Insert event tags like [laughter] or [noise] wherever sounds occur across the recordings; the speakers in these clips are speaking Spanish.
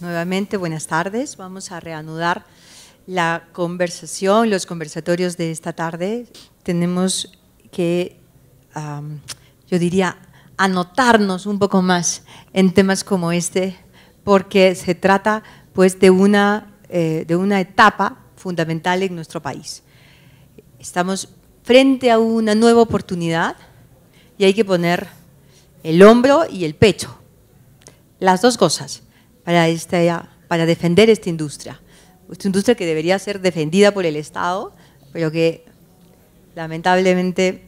Nuevamente, buenas tardes. Vamos a reanudar la conversación, los conversatorios de esta tarde. Tenemos que, yo diría, anotarnos un poco más en temas como este, porque se trata pues, de, una, eh, de una etapa fundamental en nuestro país. Estamos frente a una nueva oportunidad y hay que poner el hombro y el pecho, las dos cosas para, este, para defender esta industria. Esta industria que debería ser defendida por el Estado, pero que lamentablemente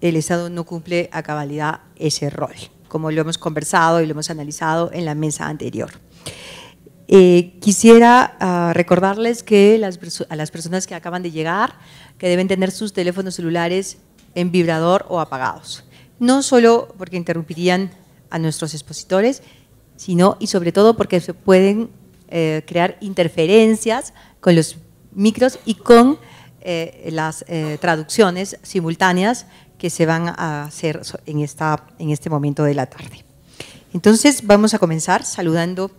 el Estado no cumple a cabalidad ese rol, como lo hemos conversado y lo hemos analizado en la mesa anterior. Eh, quisiera ah, recordarles que a las personas que acaban de llegar que deben tener sus teléfonos celulares en vibrador o apagados. No solo porque interrumpirían a nuestros expositores, sino y sobre todo porque se pueden eh, crear interferencias con los micros y con eh, las eh, traducciones simultáneas que se van a hacer en, esta, en este momento de la tarde. Entonces vamos a comenzar saludando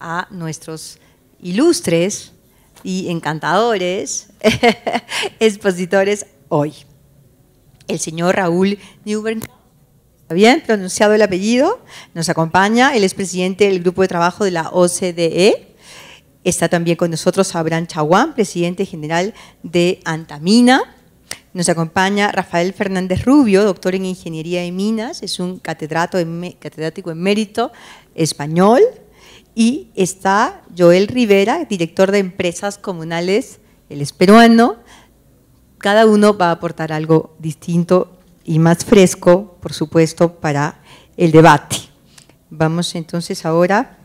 a nuestros ilustres y encantadores [laughs] expositores hoy. El señor Raúl Newbern bien pronunciado el apellido, nos acompaña, el es presidente del grupo de trabajo de la OCDE. Está también con nosotros Abraham Chaguán, presidente general de Antamina. Nos acompaña Rafael Fernández Rubio, doctor en Ingeniería de Minas, es un catedrático en mérito español. Y está Joel Rivera, director de Empresas Comunales, el es peruano. Cada uno va a aportar algo distinto y más fresco por supuesto, para el debate. Vamos entonces ahora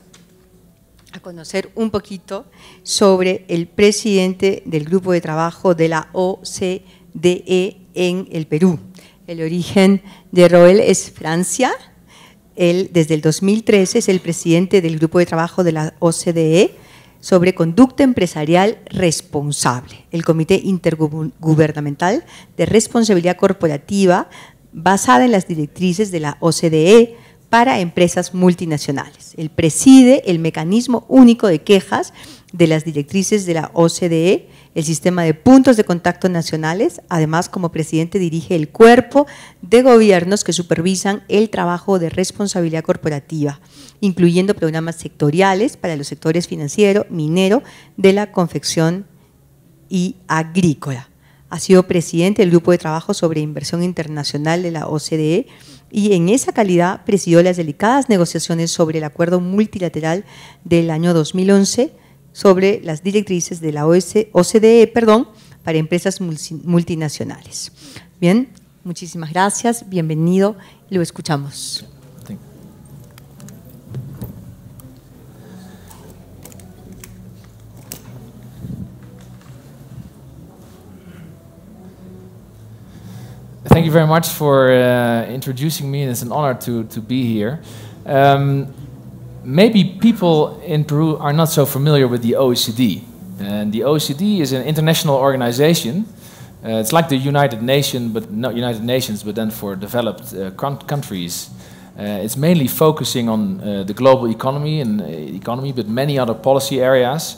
a conocer un poquito sobre el presidente del grupo de trabajo de la OCDE en el Perú. El origen de Roel es Francia. Él desde el 2013 es el presidente del grupo de trabajo de la OCDE sobre conducta empresarial responsable, el Comité Intergubernamental de Responsabilidad Corporativa basada en las directrices de la OCDE para empresas multinacionales. Él preside el mecanismo único de quejas de las directrices de la OCDE, el sistema de puntos de contacto nacionales. Además, como presidente dirige el cuerpo de gobiernos que supervisan el trabajo de responsabilidad corporativa, incluyendo programas sectoriales para los sectores financiero, minero, de la confección y agrícola ha sido presidente del Grupo de Trabajo sobre Inversión Internacional de la OCDE y en esa calidad presidió las delicadas negociaciones sobre el acuerdo multilateral del año 2011 sobre las directrices de la OCDE perdón, para empresas multinacionales. Bien, muchísimas gracias, bienvenido, lo escuchamos. thank you very much for uh, introducing me, and it's an honor to, to be here. Um, maybe people in Peru are not so familiar with the OECD. And the OECD is an international organization. Uh, it's like the United Nations, but not United Nations, but then for developed uh, countries. Uh, it's mainly focusing on uh, the global economy and uh, economy, but many other policy areas.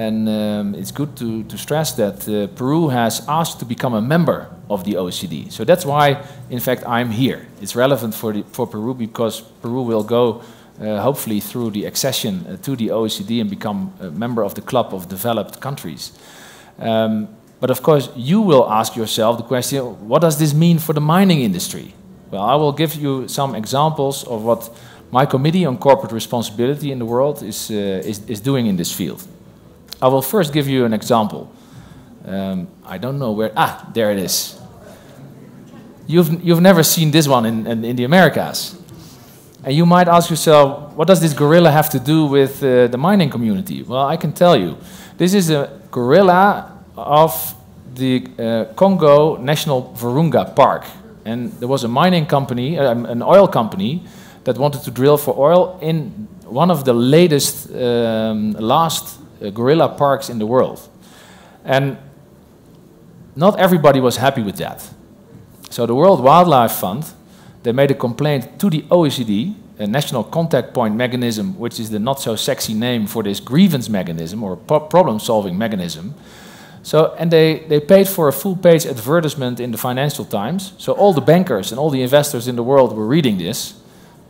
And um, it's good to, to stress that uh, Peru has asked to become a member of the OECD. So that's why, in fact, I'm here. It's relevant for, the, for Peru because Peru will go, uh, hopefully, through the accession uh, to the OECD and become a member of the club of developed countries. Um, but of course, you will ask yourself the question what does this mean for the mining industry? Well, I will give you some examples of what my Committee on Corporate Responsibility in the World is, uh, is, is doing in this field. I will first give you an example. Um, I don't know where. Ah, there it is. You've, you've never seen this one in, in, in the Americas. And you might ask yourself, what does this gorilla have to do with uh, the mining community? Well, I can tell you. This is a gorilla of the uh, Congo National Virunga Park. And there was a mining company, um, an oil company, that wanted to drill for oil in one of the latest, um, last gorilla parks in the world. And not everybody was happy with that. So the World Wildlife Fund, they made a complaint to the OECD, a national contact point mechanism, which is the not so sexy name for this grievance mechanism or problem solving mechanism. So, and they, they paid for a full page advertisement in the Financial Times. So all the bankers and all the investors in the world were reading this.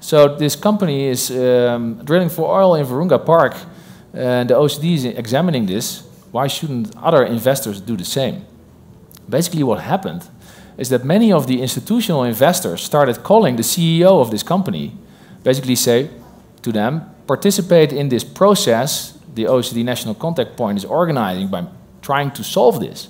So this company is um, drilling for oil in Virunga Park and eh, the OECD is examining this. Why shouldn't other investors do the same? Basically, what happened is that many of the institutional investors started calling the CEO of this company, basically say to them, participate in this process the OECD National Contact Point is organizing by trying to solve this.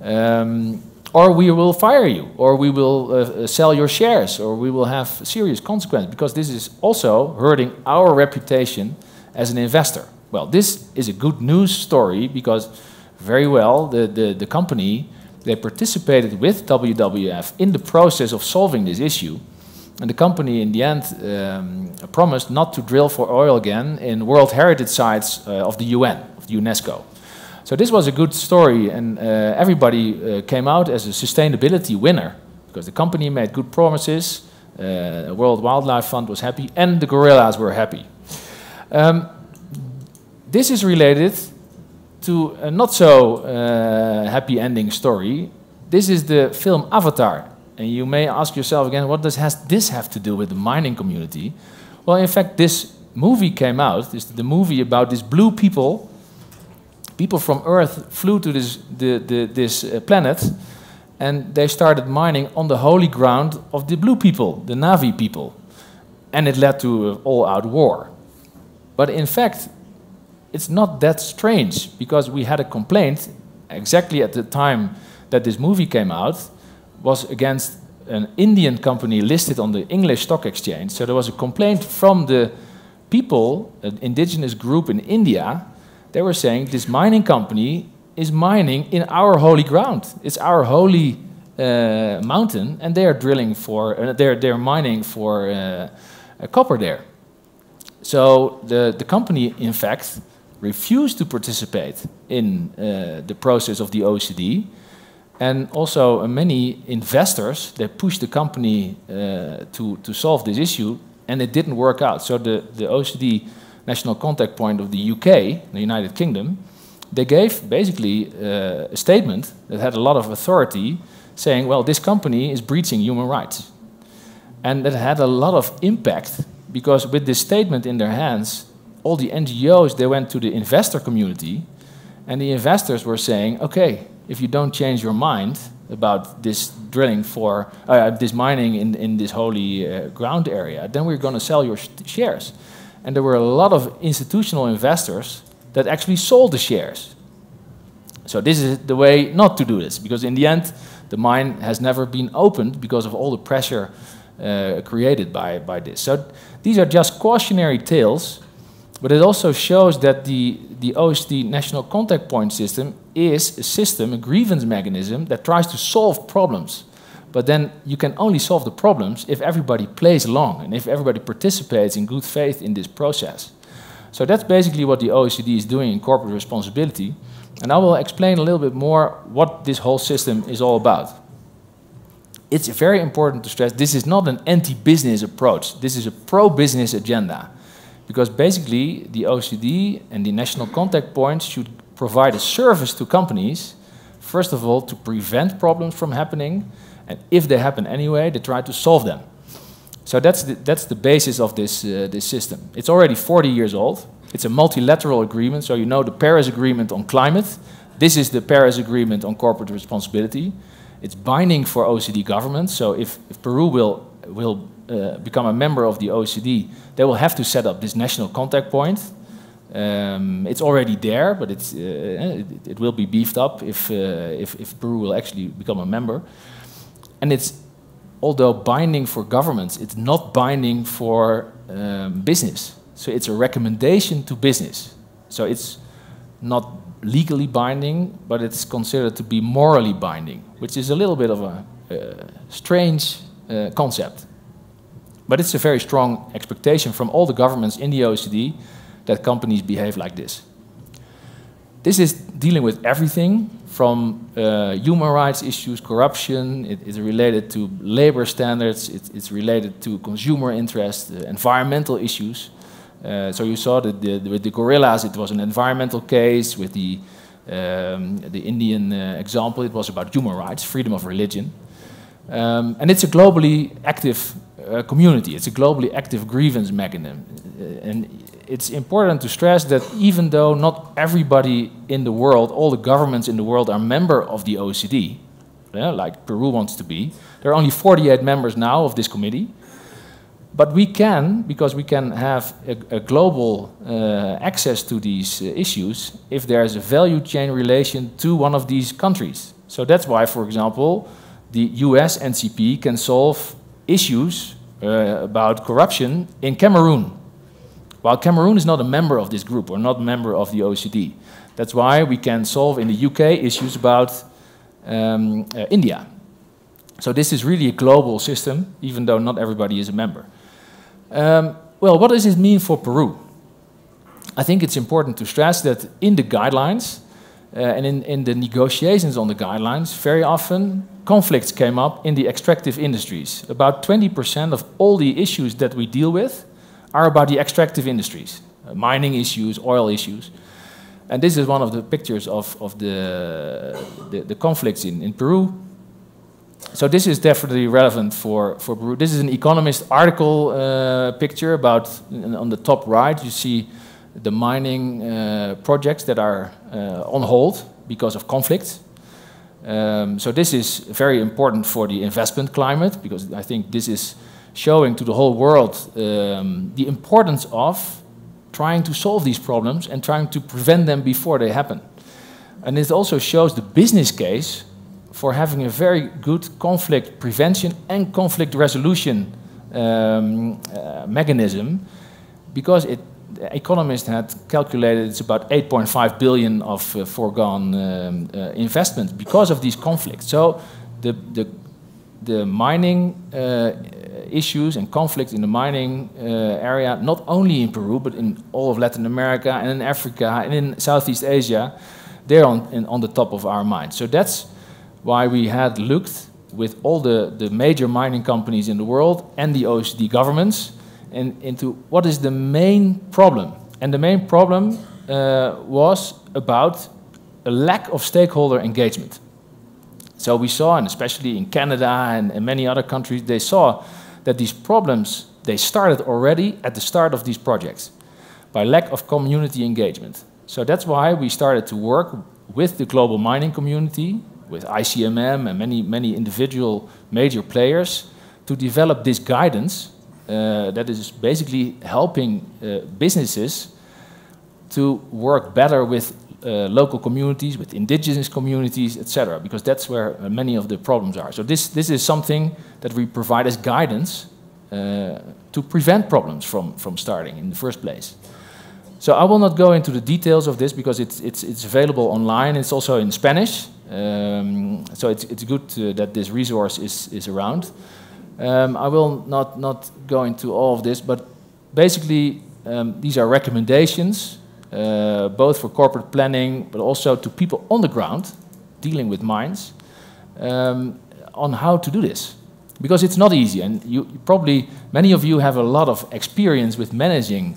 Um, or we will fire you, or we will uh, uh sell your shares, or we will have serious consequences, because this is also hurting our reputation as an investor. Well, this is a good news story because very well, the, the, the company, they participated with WWF in the process of solving this issue. And the company, in the end, um, promised not to drill for oil again in World Heritage Sites uh, of the UN, of the UNESCO. So this was a good story, and uh, everybody uh, came out as a sustainability winner because the company made good promises, uh, World Wildlife Fund was happy, and the gorillas were happy. Um, this is related to a not so uh, happy ending story. This is the film Avatar. And you may ask yourself again, what does has this have to do with the mining community? Well, in fact, this movie came out, this, the movie about these blue people. People from Earth flew to this, the, the, this uh, planet and they started mining on the holy ground of the blue people, the Navi people. And it led to an uh, all out war. But in fact, it's not that strange because we had a complaint exactly at the time that this movie came out was against an Indian company listed on the English stock exchange. So there was a complaint from the people, an indigenous group in India. They were saying this mining company is mining in our holy ground. It's our holy uh, mountain, and they are drilling for uh, they're they're mining for uh, copper there. So the the company, in fact, refuse to participate in uh, the process of the OCD. And also, uh, many investors they pushed the company uh, to to solve this issue, and it didn't work out. So the the OCD national contact point of the UK, the United Kingdom, they gave basically uh, a statement that had a lot of authority, saying, "Well, this company is breaching human rights," and that had a lot of impact because with this statement in their hands, all the NGOs, they went to the investor community, and the investors were saying, okay, if you don't change your mind about this drilling for uh, this mining in, in this holy uh, ground area, then we're going to sell your sh shares. And there were a lot of institutional investors that actually sold the shares. So this is the way not to do this, because in the end, the mine has never been opened because of all the pressure uh, created by, by this. So these are just cautionary tales but it also shows that the, the OST National Contact Point System is a system, a grievance mechanism, that tries to solve problems. But then you can only solve the problems if everybody plays along and if everybody participates in good faith in this process. So that's basically what the OECD is doing in corporate responsibility. And I will explain a little bit more what this whole system is all about. It's very important to stress this is not an anti business approach, this is a pro business agenda. Because basically, the OCD and the national contact points should provide a service to companies, first of all, to prevent problems from happening, and if they happen anyway, they try to solve them. So that's the, that's the basis of this, uh, this system. It's already 40 years old. It's a multilateral agreement, so you know the Paris Agreement on climate. This is the Paris Agreement on corporate responsibility. It's binding for OECD governments, so if, if Peru will, will uh, become a member of the OECD, they will have to set up this national contact point. Um, it's already there, but it's, uh, it, it, will be beefed up if, uh, if, if Peru will actually become a member. And it's, although binding for governments, it's not binding for um, business. So it's a recommendation to business. So it's not legally binding, but it's considered to be morally binding, which is a little bit of a uh, strange uh, concept. But it's a very strong expectation from all the governments in the OECD that companies behave like this. This is dealing with everything from uh, human rights issues, corruption, it is related to labor standards, it, it's related to consumer interests, uh, environmental issues. Uh, so you saw that the, with the gorillas, it was an environmental case. With the, um, the Indian uh, example, it was about human rights, freedom of religion. Um, and it's a globally active uh, community. It's a globally active grievance mechanism. Uh, and it's important to stress that even though not everybody in the world, all the governments in the world are member of the OECD, yeah, like Peru wants to be, there are only 48 members now of this committee. But we can, because we can have a, a global uh, access to these uh, issues if there is a value chain relation to one of these countries. So that's why, for example, the US NCP can solve issues uh, about corruption in Cameroon. While Cameroon is not a member of this group or not a member of the OECD. That's why we can solve in the UK issues about um, uh, India. So this is really a global system, even though not everybody is a member. Um, well, what does this mean for Peru? I think it's important to stress that in the guidelines uh, and in, in the negotiations on the guidelines, very often conflicts came up in the extractive industries. About 20% of all the issues that we deal with are about the extractive industries uh, mining issues, oil issues. And this is one of the pictures of, of the, the, the conflicts in, in Peru. So this is definitely relevant for, for Peru. This is an Economist article uh, picture about, on the top right, you see the mining uh, projects that are uh, on hold because of conflicts. Um, so this is very important for the investment climate because I think this is showing to the whole world um, the importance of trying to solve these problems and trying to prevent them before they happen. And it also shows the business case for having a very good conflict prevention and conflict resolution um, uh, mechanism because it economists had calculated it's about 8.5 billion of uh, foregone um, uh, investment because of these conflicts. So the, the, the mining uh, issues and conflict in the mining uh, area, not only in Peru, but in all of Latin America and in Africa and in Southeast Asia, they're on, in, on the top of our mind. So that's why we had looked with all the, the major mining companies in the world and the OECD governments in, into what is the main problem. And the main problem uh, was about a lack of stakeholder engagement. So we saw, and especially in Canada and, and many other countries, they saw that these problems, they started already at the start of these projects by lack of community engagement. So that's why we started to work with the global mining community, with ICMM and many, many individual major players to develop this guidance uh, that is basically helping uh, businesses to work better with uh, local communities, with indigenous communities, etc., because that's where uh, many of the problems are. So this, this is something that we provide as guidance uh, to prevent problems from, from starting in the first place. So I will not go into the details of this because it's, it's, it's available online. It's also in Spanish. Um, so it's, it's good to, uh, that this resource is, is around. Um, I will not, not go into all of this, but basically um, these are recommendations, uh, both for corporate planning, but also to people on the ground dealing with mines, um, on how to do this. Because it's not easy, and you, probably, many of you have a lot of experience with managing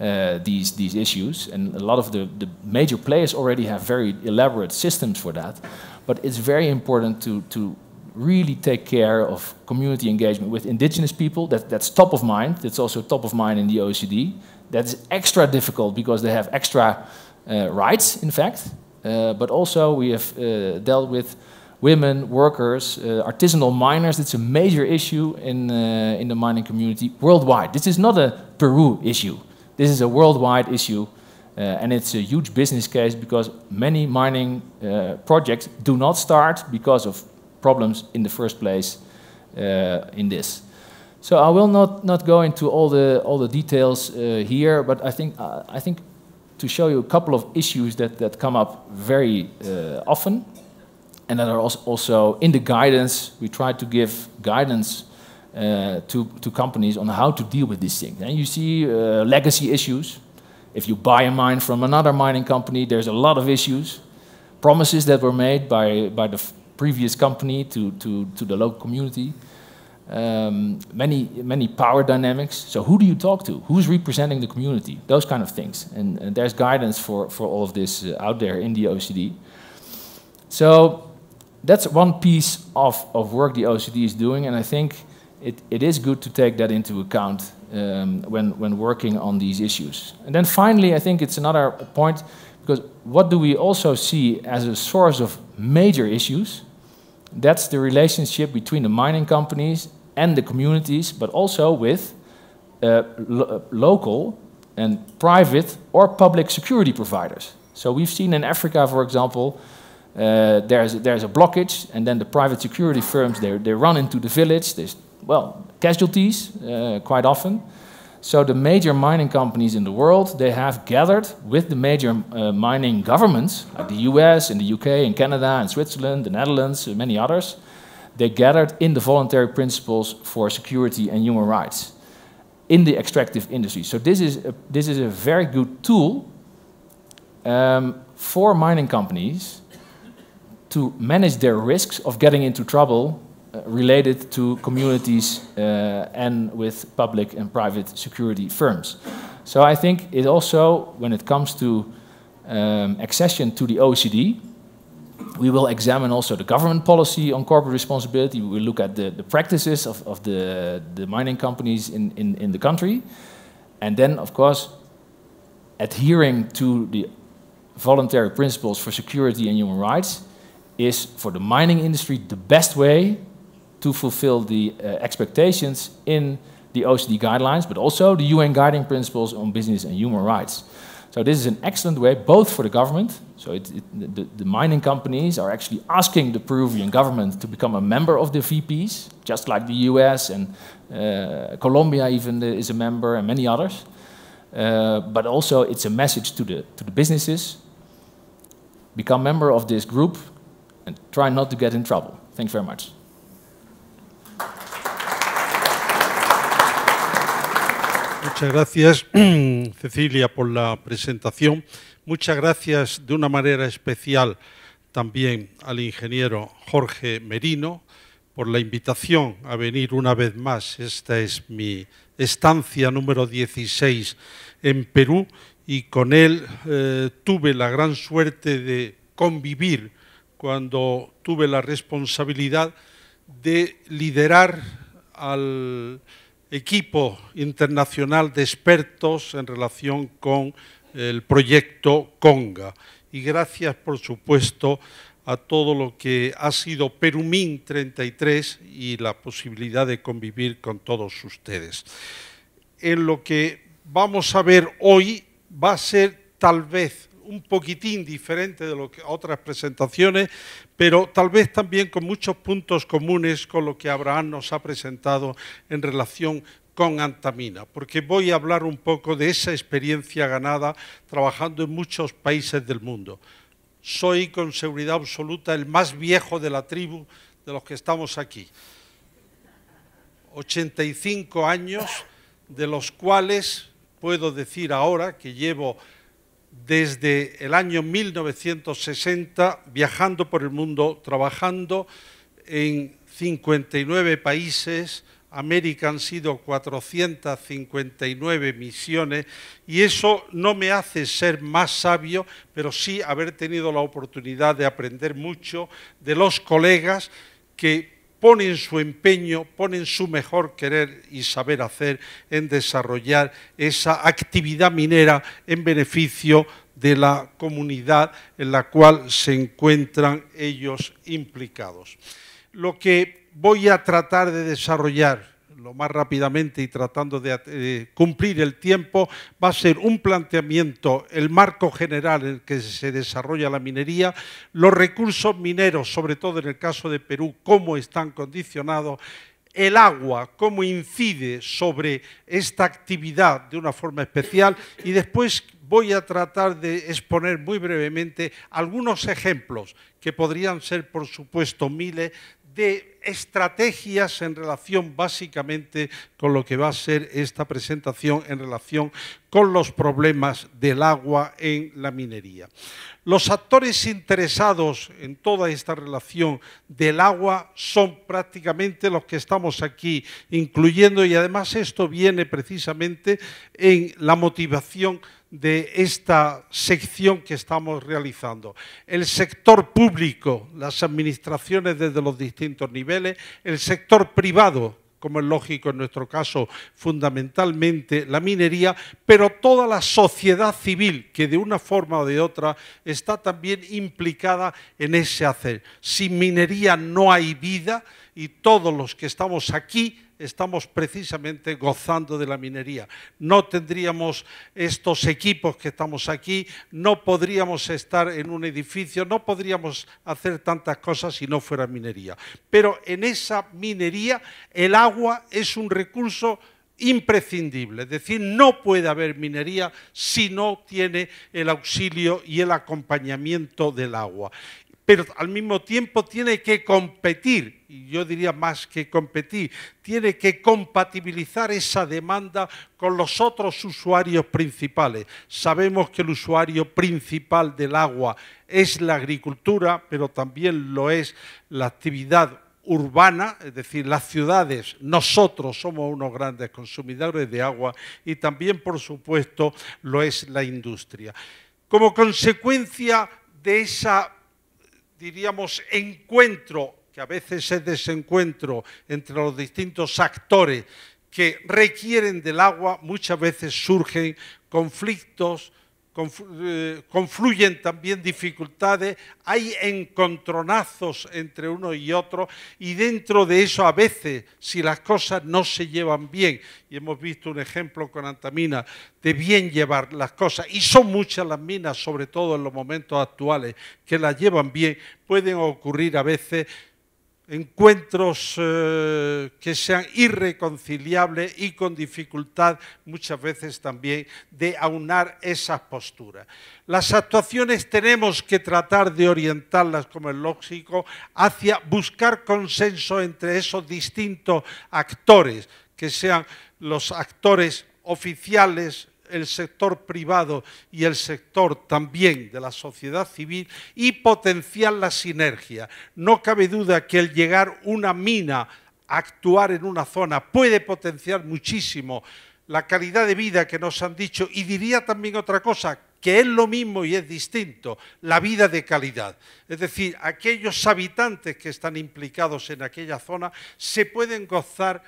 uh, these, these issues, and a lot of the, the major players already have very elaborate systems for that. But it's very important to, to really take care of community engagement with indigenous people. That, that's top of mind. That's also top of mind in the OECD. That's extra difficult because they have extra uh, rights, in fact. Uh, but also, we have uh, dealt with women, workers, uh, artisanal miners. It's a major issue in, uh, in the mining community worldwide. This is not a Peru issue, this is a worldwide issue. Uh, and it's a huge business case because many mining uh, projects do not start because of problems in the first place uh, in this. So I will not, not go into all the, all the details uh, here, but I think, uh, I think to show you a couple of issues that, that come up very often and that are also in the guidance. We try to give guidance uh, to, to companies on how to deal with these things. And you see uh, legacy issues. If you buy a mine from another mining company, there's a lot of issues. Promises that were made by, by the previous company to, to, to the local community. Um, many many power dynamics. So who do you talk to? Who's representing the community? Those kind of things. And, and there's guidance for, for all of this uh, out there in the OCD. So that's one piece of, of work the OCD is doing, and I think it, it is good to take that into account um, when, when working on these issues. And then finally, I think it's another point, because what do we also see as a source of major issues. That's the relationship between the mining companies and the communities, but also with uh, lo uh, local and private or public security providers. So we've seen in Africa, for example, uh, there's, there's a blockage, and then the private security firms, they, they run into the village. There's, well, casualties uh, quite often. So the major mining companies in the world, they have gathered with the major uh, mining governments, like the US and the UK and Canada and Switzerland, the Netherlands, and many others. They gathered in the voluntary principles for security and human rights in the extractive industry. So this is a, this is a very good tool um, for mining companies to manage their risks of getting into trouble uh, related to communities uh, and with public and private security firms. So I think it also, when it comes to um, accession to the OECD, we will examine also the government policy on corporate responsibility. We will look at the, the practices of, of the, the mining companies in, in, in the country. And then, of course, adhering to the voluntary principles for security and human rights is, for the mining industry, the best way to fulfill the uh, expectations in the OECD guidelines, but also the UN guiding principles on business and human rights. So this is an excellent way, both for the government. So it, it, the, the, mining companies are actually asking the Peruvian government to become a member of the VPs, just like the US and uh, Colombia even is a member, and many others. Uh, but also, it's a message to the to the businesses: become member of this group and try not to get in trouble. Thanks very much. Muchas gracias, [clears throat] Cecilia, por la presentación. Muchas gracias de una manera especial también al ingeniero Jorge Merino por la invitación a venir una vez más. Esta es mi estancia número 16 en Perú y con él eh, tuve la gran suerte de convivir cuando tuve la responsabilidad de liderar al equipo internacional de expertos en relación con el proyecto Conga. Y gracias, por supuesto, a todo lo que ha sido Perumín 33 y la posibilidad de convivir con todos ustedes. En lo que vamos a ver hoy va a ser tal vez un poquitín diferente de lo que otras presentaciones, pero tal vez también con muchos puntos comunes con lo que Abraham nos ha presentado en relación con Antamina, porque voy a hablar un poco de esa experiencia ganada trabajando en muchos países del mundo. Soy con seguridad absoluta el más viejo de la tribu de los que estamos aquí. 85 años, de los cuales puedo decir ahora que llevo desde el año 1960 viajando por el mundo, trabajando en 59 países, América han sido 459 misiones y eso no me hace ser más sabio, pero sí haber tenido la oportunidad de aprender mucho de los colegas que ponen su empeño, ponen su mejor querer y saber hacer en desarrollar esa actividad minera en beneficio de la comunidad en la cual se encuentran ellos implicados. Lo que voy a tratar de desarrollar lo más rápidamente y tratando de eh, cumplir el tiempo, va a ser un planteamiento, el marco general en el que se desarrolla la minería, los recursos mineros, sobre todo en el caso de Perú, cómo están condicionados, el agua, cómo incide sobre esta actividad de una forma especial y después voy a tratar de exponer muy brevemente algunos ejemplos que podrían ser, por supuesto, miles de estrategias en relación básicamente con lo que va a ser esta presentación en relación con los problemas del agua en la minería. Los actores interesados en toda esta relación del agua son prácticamente los que estamos aquí incluyendo y además esto viene precisamente en la motivación de esta sección que estamos realizando. El sector público, las administraciones desde los distintos niveles, el sector privado, como es lógico en nuestro caso, fundamentalmente la minería, pero toda la sociedad civil que de una forma o de otra está también implicada en ese hacer. Sin minería no hay vida y todos los que estamos aquí estamos precisamente gozando de la minería. No tendríamos estos equipos que estamos aquí, no podríamos estar en un edificio, no podríamos hacer tantas cosas si no fuera minería. Pero en esa minería el agua es un recurso imprescindible, es decir, no puede haber minería si no tiene el auxilio y el acompañamiento del agua pero al mismo tiempo tiene que competir, y yo diría más que competir, tiene que compatibilizar esa demanda con los otros usuarios principales. Sabemos que el usuario principal del agua es la agricultura, pero también lo es la actividad urbana, es decir, las ciudades, nosotros somos unos grandes consumidores de agua y también, por supuesto, lo es la industria. Como consecuencia de esa diríamos, encuentro, que a veces es desencuentro entre los distintos actores que requieren del agua, muchas veces surgen conflictos, eh, confluyen también dificultades, hay encontronazos entre uno y otro y dentro de eso a veces, si las cosas no se llevan bien, y hemos visto un ejemplo con Antamina, de bien llevar las cosas, y son muchas las minas, sobre todo en los momentos actuales, que las llevan bien, pueden ocurrir a veces encuentros eh, que sean irreconciliables y con dificultad muchas veces también de aunar esas posturas. Las actuaciones tenemos que tratar de orientarlas, como es lógico, hacia buscar consenso entre esos distintos actores, que sean los actores oficiales, el sector privado y el sector también de la sociedad civil y potenciar la sinergia. No cabe duda que el llegar una mina a actuar en una zona puede potenciar muchísimo la calidad de vida que nos han dicho y diría también otra cosa, que es lo mismo y es distinto, la vida de calidad. Es decir, aquellos habitantes que están implicados en aquella zona se pueden gozar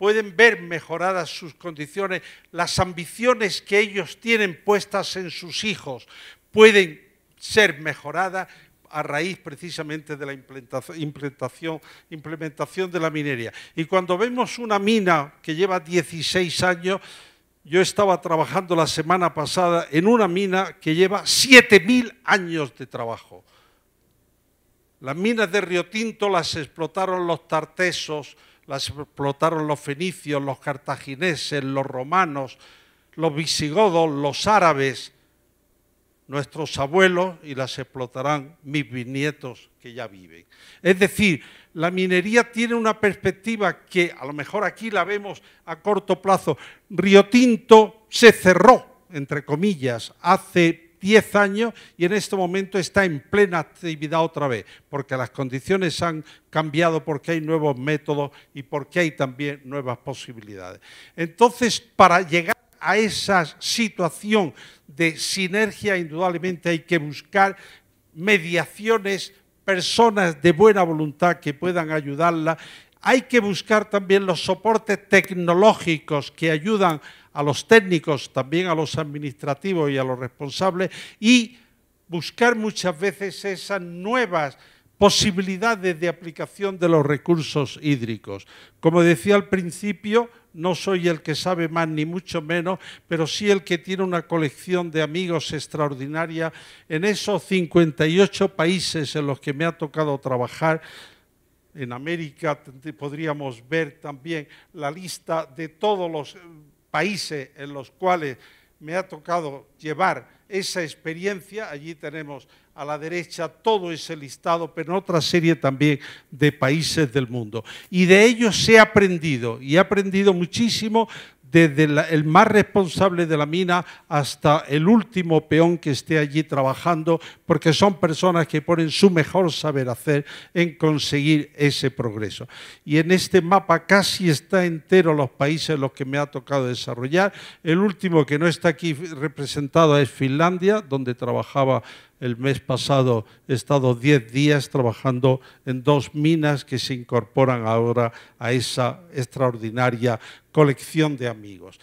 pueden ver mejoradas sus condiciones, las ambiciones que ellos tienen puestas en sus hijos pueden ser mejoradas a raíz precisamente de la implementación, de la minería. Y cuando vemos una mina que lleva 16 años, yo estaba trabajando la semana pasada en una mina que lleva 7.000 años de trabajo. Las minas de Río Tinto las explotaron los tartesos, las explotaron los fenicios, los cartagineses, los romanos, los visigodos, los árabes, nuestros abuelos y las explotarán mis bisnietos que ya viven. Es decir, la minería tiene una perspectiva que a lo mejor aquí la vemos a corto plazo. Río Tinto se cerró, entre comillas, hace 10 años y en este momento está en plena actividad otra vez, porque las condiciones han cambiado, porque hay nuevos métodos y porque hay también nuevas posibilidades. Entonces, para llegar a esa situación de sinergia, indudablemente hay que buscar mediaciones, personas de buena voluntad que puedan ayudarla. Hay que buscar también los soportes tecnológicos que ayudan a los técnicos, también a los administrativos y a los responsables y buscar muchas veces esas nuevas posibilidades de aplicación de los recursos hídricos. Como decía al principio, no soy el que sabe más ni mucho menos, pero sí el que tiene una colección de amigos extraordinaria en esos 58 países en los que me ha tocado trabajar. En América podríamos ver también la lista de todos los países en los cuales me ha tocado llevar esa experiencia. Allí tenemos a la derecha todo ese listado, pero en otra serie también de países del mundo. Y de ellos he aprendido, y he aprendido muchísimo desde el más responsable de la mina hasta el último peón que esté allí trabajando, porque son personas que ponen su mejor saber hacer en conseguir ese progreso. Y en este mapa casi está entero los países en los que me ha tocado desarrollar. El último que no está aquí representado es Finlandia, donde trabajaba el mes pasado he estado 10 días trabajando en dos minas que se incorporan ahora a esa extraordinaria colección de amigos.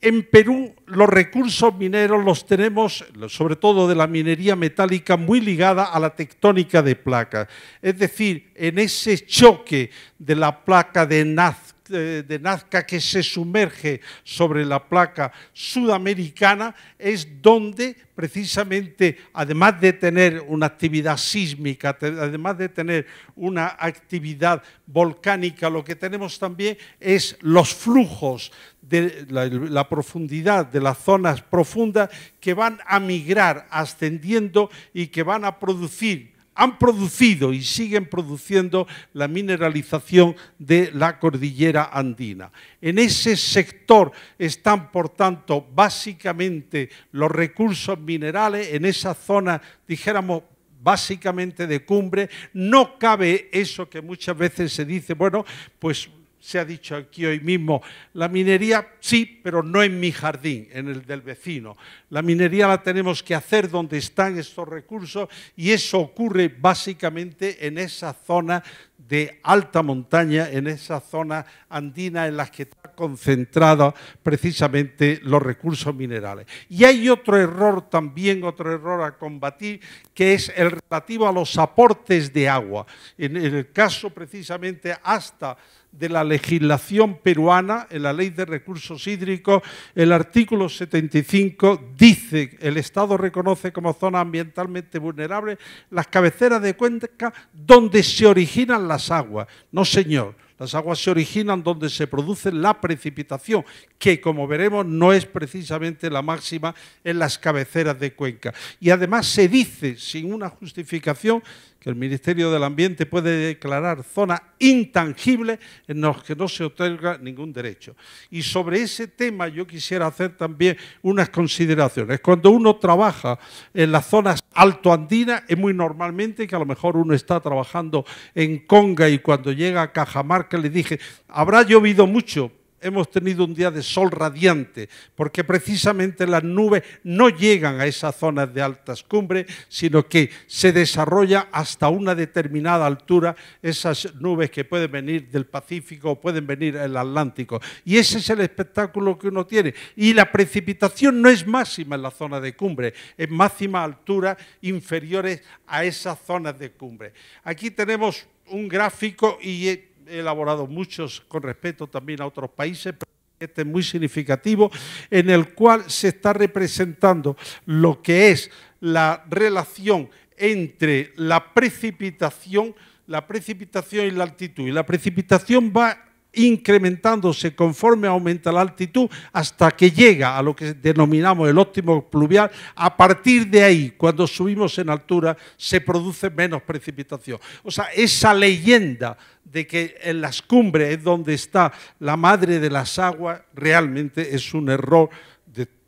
En Perú los recursos mineros los tenemos, sobre todo de la minería metálica, muy ligada a la tectónica de placas. Es decir, en ese choque de la placa de Nazca, de Nazca que se sumerge sobre la placa sudamericana es donde precisamente, además de tener una actividad sísmica, además de tener una actividad volcánica, lo que tenemos también es los flujos de la, profundidad de las zonas profundas que van a migrar ascendiendo y que van a producir han producido y siguen produciendo la mineralización de la cordillera andina. En ese sector están, por tanto, básicamente los recursos minerales, en esa zona, dijéramos, básicamente de cumbre, no cabe eso que muchas veces se dice, bueno, pues se ha dicho aquí hoy mismo, la minería sí, pero no en mi jardín, en el del vecino. La minería la tenemos que hacer donde están estos recursos y eso ocurre básicamente en esa zona de alta montaña, en esa zona andina en la que están concentrados precisamente los recursos minerales. Y hay otro error también, otro error a combatir, que es el relativo a los aportes de agua. En el caso precisamente hasta de la legislación peruana, en la ley de recursos hídricos, el artículo 75 dice, el Estado reconoce como zona ambientalmente vulnerable las cabeceras de cuenca donde se originan las aguas. No, señor, las aguas se originan donde se produce la precipitación, que como veremos no es precisamente la máxima en las cabeceras de cuenca. Y además se dice, sin una justificación, que el Ministerio del Ambiente puede declarar zonas intangibles en las que no se otorga ningún derecho. Y sobre ese tema yo quisiera hacer también unas consideraciones. Cuando uno trabaja en las zonas altoandinas, es muy normalmente que a lo mejor uno está trabajando en Conga y cuando llega a Cajamarca le dije, habrá llovido mucho, hemos tenido un día de sol radiante, porque precisamente las nubes no llegan a esas zonas de altas cumbres, sino que se desarrolla hasta una determinada altura esas nubes que pueden venir del Pacífico o pueden venir del Atlántico. Y ese es el espectáculo que uno tiene. Y la precipitación no es máxima en la zona de cumbre, es máxima altura, inferiores a esas zonas de cumbre. Aquí tenemos un gráfico y eh, elaborado muchos con respecto también a otros países, pero este es muy significativo, en el cual se está representando lo que es la relación entre la precipitación, la precipitación y la altitud. Y la precipitación va incrementándose conforme aumenta la altitud hasta que llega a lo que denominamos el óptimo pluvial. A partir de ahí, cuando subimos en altura, se produce menos precipitación. O sea, esa leyenda de que en las cumbres es donde está la madre de las aguas realmente es un error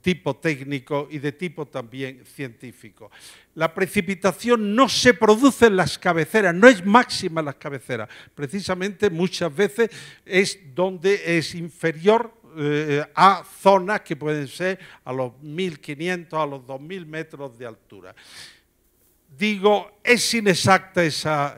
tipo técnico y de tipo también científico. La precipitación no se produce en las cabeceras, no es máxima en las cabeceras. Precisamente muchas veces es donde es inferior eh, a zonas que pueden ser a los 1.500, a los 2.000 metros de altura. Digo es inexacta esa,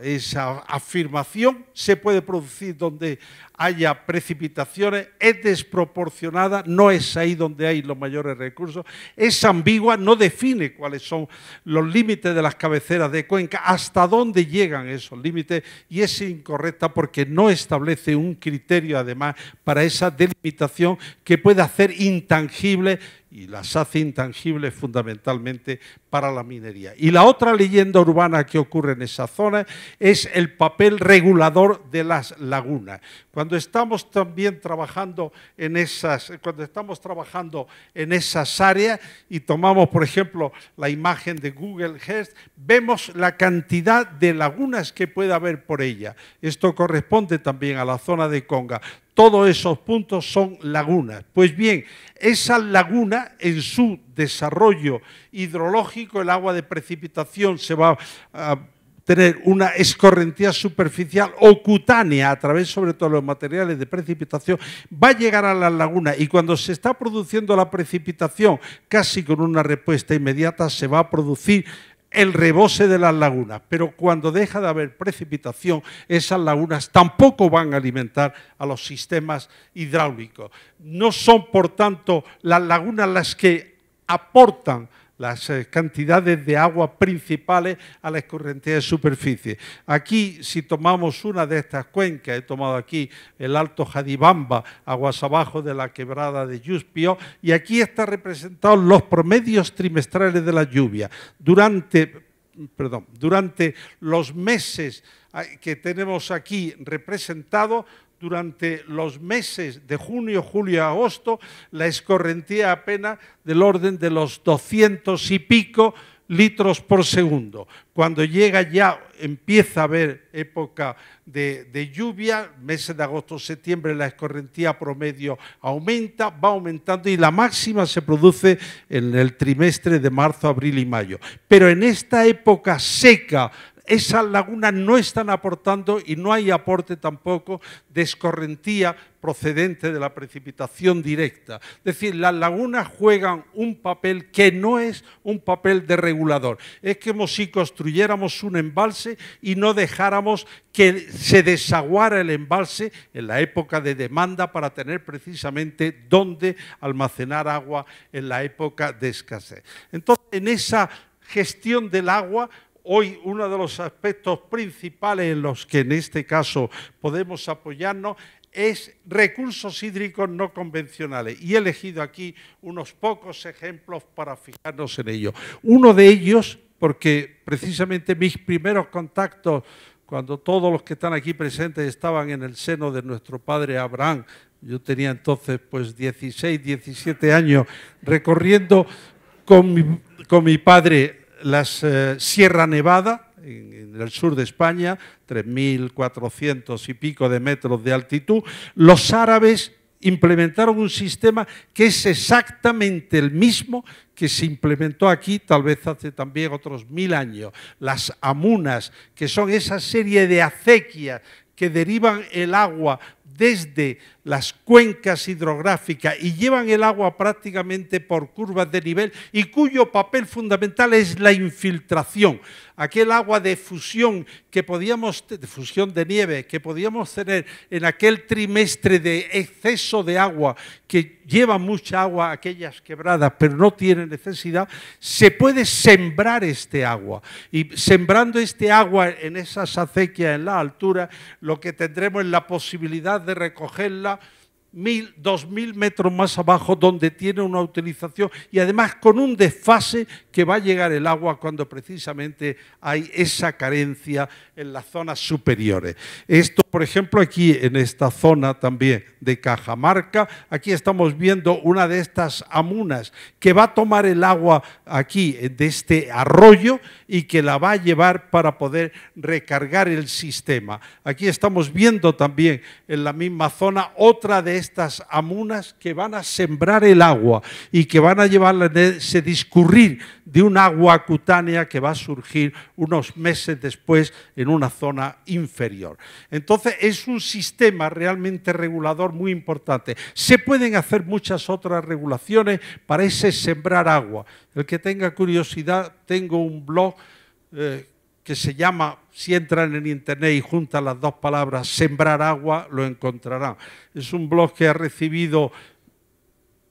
afirmación, se puede producir donde haya precipitaciones, es desproporcionada, no es ahí donde hay los mayores recursos, es ambigua, no define cuáles son los límites de las cabeceras de cuenca, hasta dónde llegan esos límites y es incorrecta porque no establece un criterio además para esa delimitación que puede hacer intangible y las hace intangibles fundamentalmente para la minería. Y la otra leyenda urbana que ocurre en esa zona es el papel regulador de las lagunas. Cuando estamos también trabajando en esas, cuando estamos trabajando en esas áreas y tomamos, por ejemplo, la imagen de Google Earth, vemos la cantidad de lagunas que puede haber por ella. Esto corresponde también a la zona de Conga. Todos esos puntos son lagunas. Pues bien, esa laguna en su desarrollo hidrológico, el agua de precipitación se va a tener una escorrentía superficial o cutánea a través sobre todo de los materiales de precipitación, va a llegar a las lagunas y cuando se está produciendo la precipitación, casi con una respuesta inmediata, se va a producir el rebose de las lagunas, pero cuando deja de haber precipitación, esas lagunas tampoco van a alimentar a los sistemas hidráulicos. No son, por tanto, las lagunas las que aportan las eh, cantidades de agua principales a la corrientes de superficie. Aquí, si tomamos una de estas cuencas, he tomado aquí el Alto Jadibamba, aguas abajo de la quebrada de Yuspio, y aquí están representados los promedios trimestrales de la lluvia. Durante, perdón, durante los meses eh, que tenemos aquí representados, durante los meses de junio, julio, y agosto, la escorrentía apenas del orden de los 200 y pico litros por segundo. Cuando llega ya, empieza a haber época de, lluvia, meses de agosto, septiembre, la escorrentía promedio aumenta, va aumentando y la máxima se produce en el trimestre de marzo, abril y mayo. Pero en esta época seca esas lagunas no están aportando y no hay aporte tampoco de escorrentía procedente de la precipitación directa. Es decir, las lagunas juegan un papel que no es un papel de regulador. Es como si construyéramos un embalse y no dejáramos que se desaguara el embalse en la época de demanda para tener precisamente dónde almacenar agua en la época de escasez. Entonces, en esa gestión del agua hoy uno de los aspectos principales en los que en este caso podemos apoyarnos es recursos hídricos no convencionales. Y he elegido aquí unos pocos ejemplos para fijarnos en ello. Uno de ellos, porque precisamente mis primeros contactos, cuando todos los que están aquí presentes estaban en el seno de nuestro padre Abraham, yo tenía entonces pues 16, 17 años, recorriendo con mi, con mi padre las eh, Sierra Nevada, en, en, el sur de España, 3.400 y pico de metros de altitud, los árabes implementaron un sistema que es exactamente el mismo que se implementó aquí, tal vez hace también otros mil años, las amunas, que son esa serie de acequias que derivan el agua desde las cuencas hidrográficas y llevan el agua prácticamente por curvas de nivel y cuyo papel fundamental es la infiltración. Aquel agua de fusión que podíamos, de fusión de nieve que podíamos tener en aquel trimestre de exceso de agua que lleva mucha agua aquellas quebradas pero no tiene necesidad, se puede sembrar este agua. Y sembrando este agua en esas acequias en la altura, lo que tendremos es la posibilidad de recogerla mil, dos mil metros más abajo donde tiene una utilización y además con un desfase que va a llegar el agua cuando precisamente hay esa carencia en las zonas superiores. Esto, por ejemplo, aquí en esta zona también de Cajamarca, aquí estamos viendo una de estas amunas que va a tomar el agua aquí eh, de este arroyo y que la va a llevar para poder recargar el sistema. Aquí estamos viendo también en la misma zona otra de estas amunas que van a sembrar el agua y que van a llevarla a discurrir de un agua cutánea que va a surgir unos meses después en una zona inferior. Entonces es un sistema realmente regulador muy importante. Se pueden hacer muchas otras regulaciones para ese sembrar agua. El que tenga curiosidad, tengo un blog. Eh, que se llama, si entran en internet y juntan las dos palabras, sembrar agua, lo encontrarán. Es un blog que ha recibido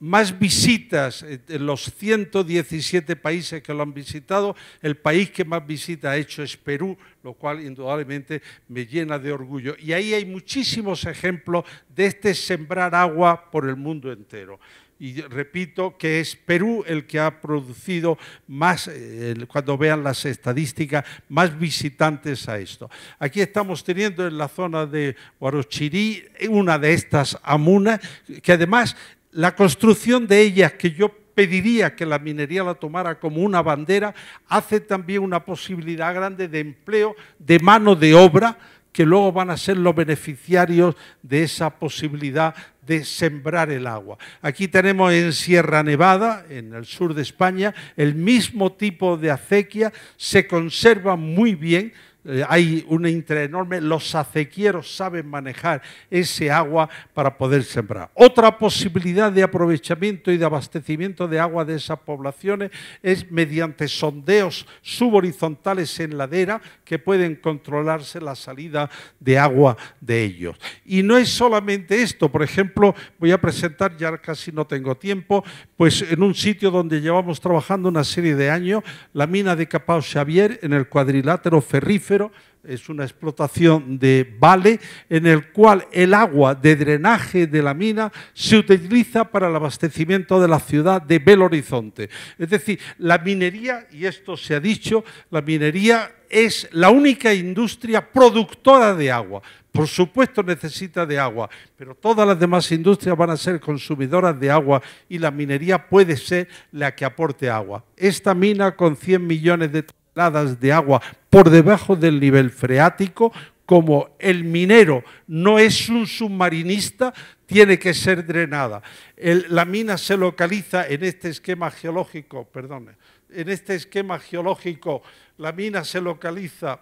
más visitas eh, de los 117 países que lo han visitado. El país que más visitas ha hecho es Perú, lo cual indudablemente me llena de orgullo. Y ahí hay muchísimos ejemplos de este sembrar agua por el mundo entero y repito que es Perú el que ha producido más, eh, cuando vean las estadísticas, más visitantes a esto. Aquí estamos teniendo en la zona de Guarochirí una de estas amunas, que además la construcción de ellas, que yo pediría que la minería la tomara como una bandera, hace también una posibilidad grande de empleo de mano de obra, que luego van a ser los beneficiarios de esa posibilidad de sembrar el agua. Aquí tenemos en Sierra Nevada, en el sur de España, el mismo tipo de acequia, se conserva muy bien, eh, hay una intra enorme, los acequieros saben manejar ese agua para poder sembrar. Otra posibilidad de aprovechamiento y de abastecimiento de agua de esas poblaciones es mediante sondeos subhorizontales en ladera que pueden controlarse la salida de agua de ellos. Y no es solamente esto, por ejemplo, voy a presentar, ya casi no tengo tiempo, pues en un sitio donde llevamos trabajando una serie de años, la mina de Capao Xavier en el cuadrilátero ferrífero es una explotación de vale en el cual el agua de drenaje de la mina se utiliza para el abastecimiento de la ciudad de Belo Horizonte. Es decir, la minería, y esto se ha dicho, la minería es la única industria productora de agua. Por supuesto necesita de agua, pero todas las demás industrias van a ser consumidoras de agua y la minería puede ser la que aporte agua. Esta mina con 100 millones de de agua por debajo del nivel freático, como el minero no es un submarinista, tiene que ser drenada. la mina se localiza en este esquema geológico, perdón, en este esquema geológico, la mina se localiza,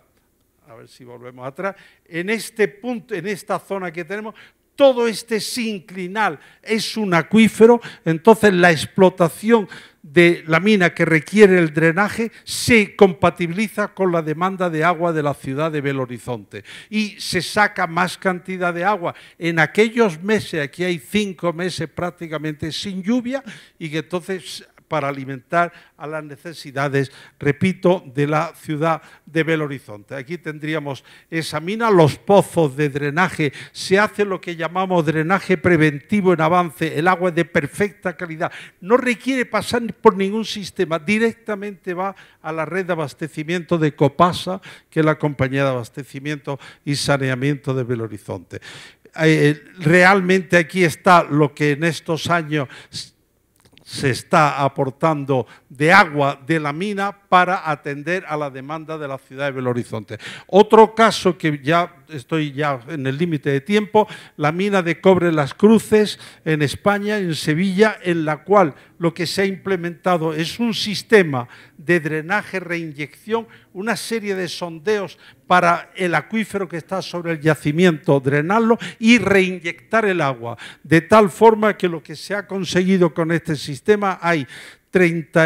a ver si volvemos atrás, en este punto, en esta zona que tenemos, todo este sinclinal es un acuífero, entonces la explotación de la mina que requiere el drenaje se compatibiliza con la demanda de agua de la ciudad de Belo Horizonte y se saca más cantidad de agua en aquellos meses, aquí hay cinco meses prácticamente sin lluvia y que entonces para alimentar a las necesidades, repito, de la ciudad de Belo Horizonte. Aquí tendríamos esa mina, los pozos de drenaje, se hace lo que llamamos drenaje preventivo en avance, el agua es de perfecta calidad, no requiere pasar por ningún sistema, directamente va a la red de abastecimiento de Copasa, que es la compañía de abastecimiento y saneamiento de Belo Horizonte. Eh, eh, realmente aquí está lo que en estos años se está aportando de agua de la mina para atender a la demanda de la ciudad de Belo Horizonte. Otro caso que ya estoy ya en el límite de tiempo, la mina de cobre Las Cruces en España, en Sevilla, en la cual lo que se ha implementado es un sistema de drenaje, reinyección, una serie de sondeos para el acuífero que está sobre el yacimiento, drenarlo y reinyectar el agua, de tal forma que lo que se ha conseguido con este sistema hay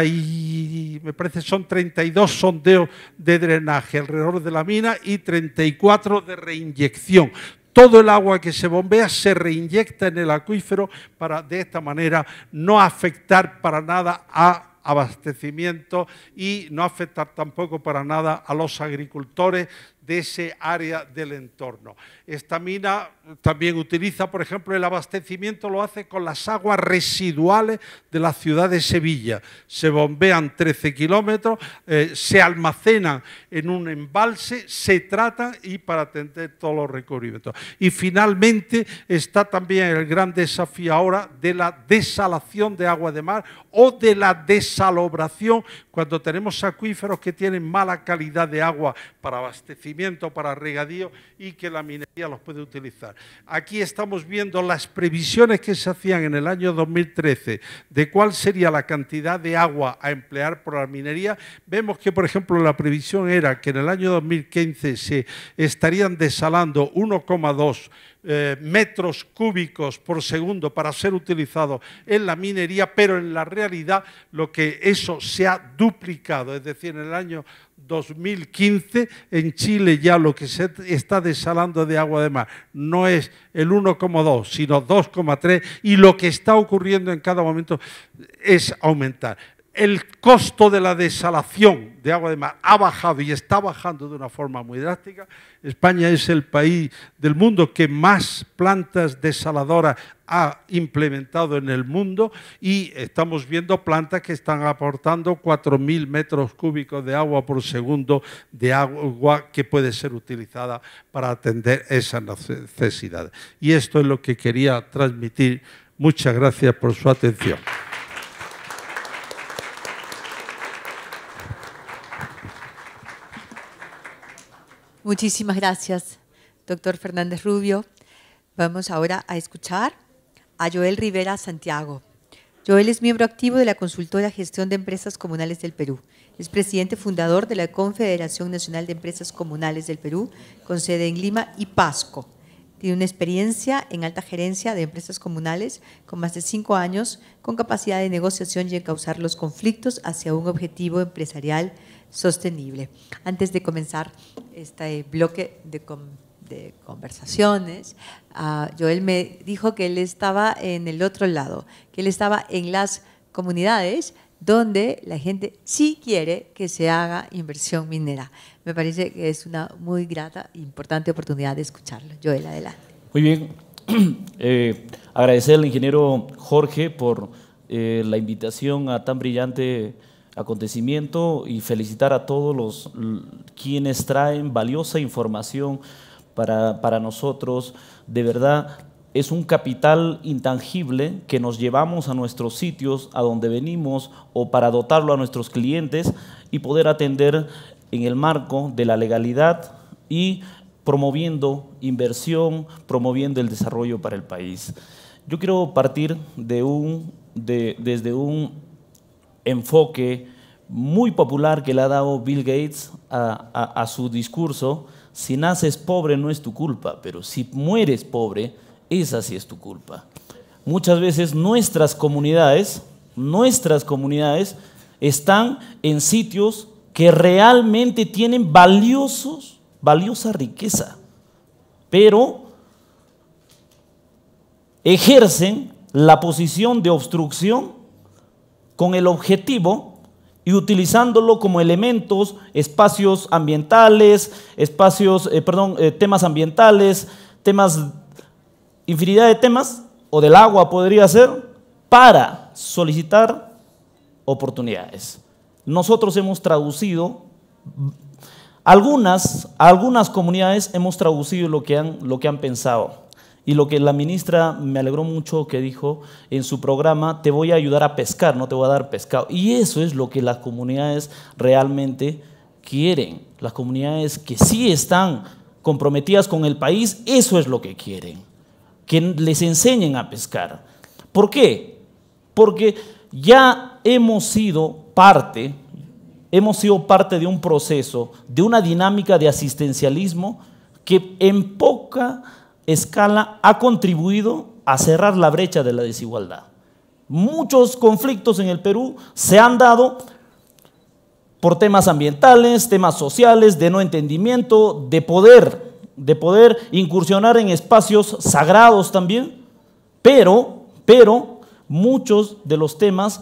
y, me parece son 32 sondeos de drenaje alrededor de la mina y 34 de reinyección. Todo el agua que se bombea se reinyecta en el acuífero para de esta manera no afectar para nada a abastecimiento y no afectar tampoco para nada a los agricultores de ese área del entorno. Esta mina eh, también utiliza, por ejemplo, el abastecimiento lo hace con las aguas residuales de la ciudad de Sevilla. Se bombean 13 kilómetros, eh, se almacenan en un embalse, se tratan y para atender todos los recubrimientos. Y finalmente está también el gran desafío ahora de la desalación de agua de mar o de la desalobración cuando tenemos acuíferos que tienen mala calidad de agua para abastecer para regadío y que la minería los puede utilizar. Aquí estamos viendo las previsiones que se hacían en el año 2013 de cuál sería la cantidad de agua a emplear por la minería. Vemos que, por ejemplo, la previsión era que en el año 2015 se estarían desalando 1,2 eh, metros cúbicos por segundo para ser utilizado en la minería, pero en la realidad lo que eso se ha duplicado, es decir, en el año 2015 en Chile ya lo que se está desalando de agua de mar no es el 1,2, sino 2,3 y lo que está ocurriendo en cada momento es aumentar el costo de la desalación de agua de mar ha bajado y está bajando de una forma muy drástica. España es el país del mundo que más plantas desaladoras ha implementado en el mundo y estamos viendo plantas que están aportando 4.000 metros cúbicos de agua por segundo de agua que puede ser utilizada para atender esas necesidades. Y esto es lo que quería transmitir. Muchas gracias por su atención. Muchísimas gracias, doctor Fernández Rubio. Vamos ahora a escuchar a Joel Rivera Santiago. Joel es miembro activo de la consultora Gestión de Empresas Comunales del Perú. Es presidente fundador de la Confederación Nacional de Empresas Comunales del Perú, con sede en Lima y Pasco. Tiene una experiencia en alta gerencia de empresas comunales con más de cinco años, con capacidad de negociación y causar los conflictos hacia un objetivo empresarial sostenible. Antes de comenzar este bloque de, conversaciones, ah, Joel me dijo que él estaba en el otro lado, que él estaba en las comunidades donde la gente sí quiere que se haga inversión minera. Me parece que es una muy grata e importante oportunidad de escucharlo. Joel, adelante. Muy bien. [clears throat] Eh, agradecer al ingeniero Jorge por eh, la invitación a tan brillante acontecimiento y felicitar a todos los quienes traen valiosa información para, nosotros. De verdad, es un capital intangible que nos llevamos a nuestros sitios, a donde venimos, o para dotarlo a nuestros clientes y poder atender en el marco de la legalidad y promoviendo inversión, promoviendo el desarrollo para el país. Yo quiero partir de un, desde un enfoque muy popular que le ha dado Bill Gates a, su discurso, si naces pobre no es tu culpa, pero si mueres pobre, esa sí es tu culpa. Muchas veces nuestras comunidades, nuestras comunidades están en sitios que realmente tienen valiosos, valiosa riqueza, pero ejercen la posición de obstrucción con el objetivo de, y utilizándolo como elementos, espacios ambientales, espacios, eh, perdón, eh, temas ambientales, temas, infinidad de temas, o del agua podría ser, para solicitar oportunidades. Nosotros hemos traducido, algunas, algunas comunidades hemos traducido lo lo que han pensado. Y lo que la ministra me alegró mucho que dijo en su programa, te voy a ayudar a pescar, no te voy a dar pescado. Y eso es lo que las comunidades realmente quieren. Las comunidades que sí están comprometidas con el país, eso es lo que quieren. Que les enseñen a pescar. ¿Por qué? Porque ya hemos sido parte, hemos sido parte de un proceso, de una dinámica de asistencialismo que en poca escala ha contribuido a cerrar la brecha de la desigualdad. Muchos conflictos en el Perú se han dado por temas ambientales, temas sociales, de no entendimiento, de poder, de poder incursionar en espacios sagrados también, pero, pero muchos de los temas,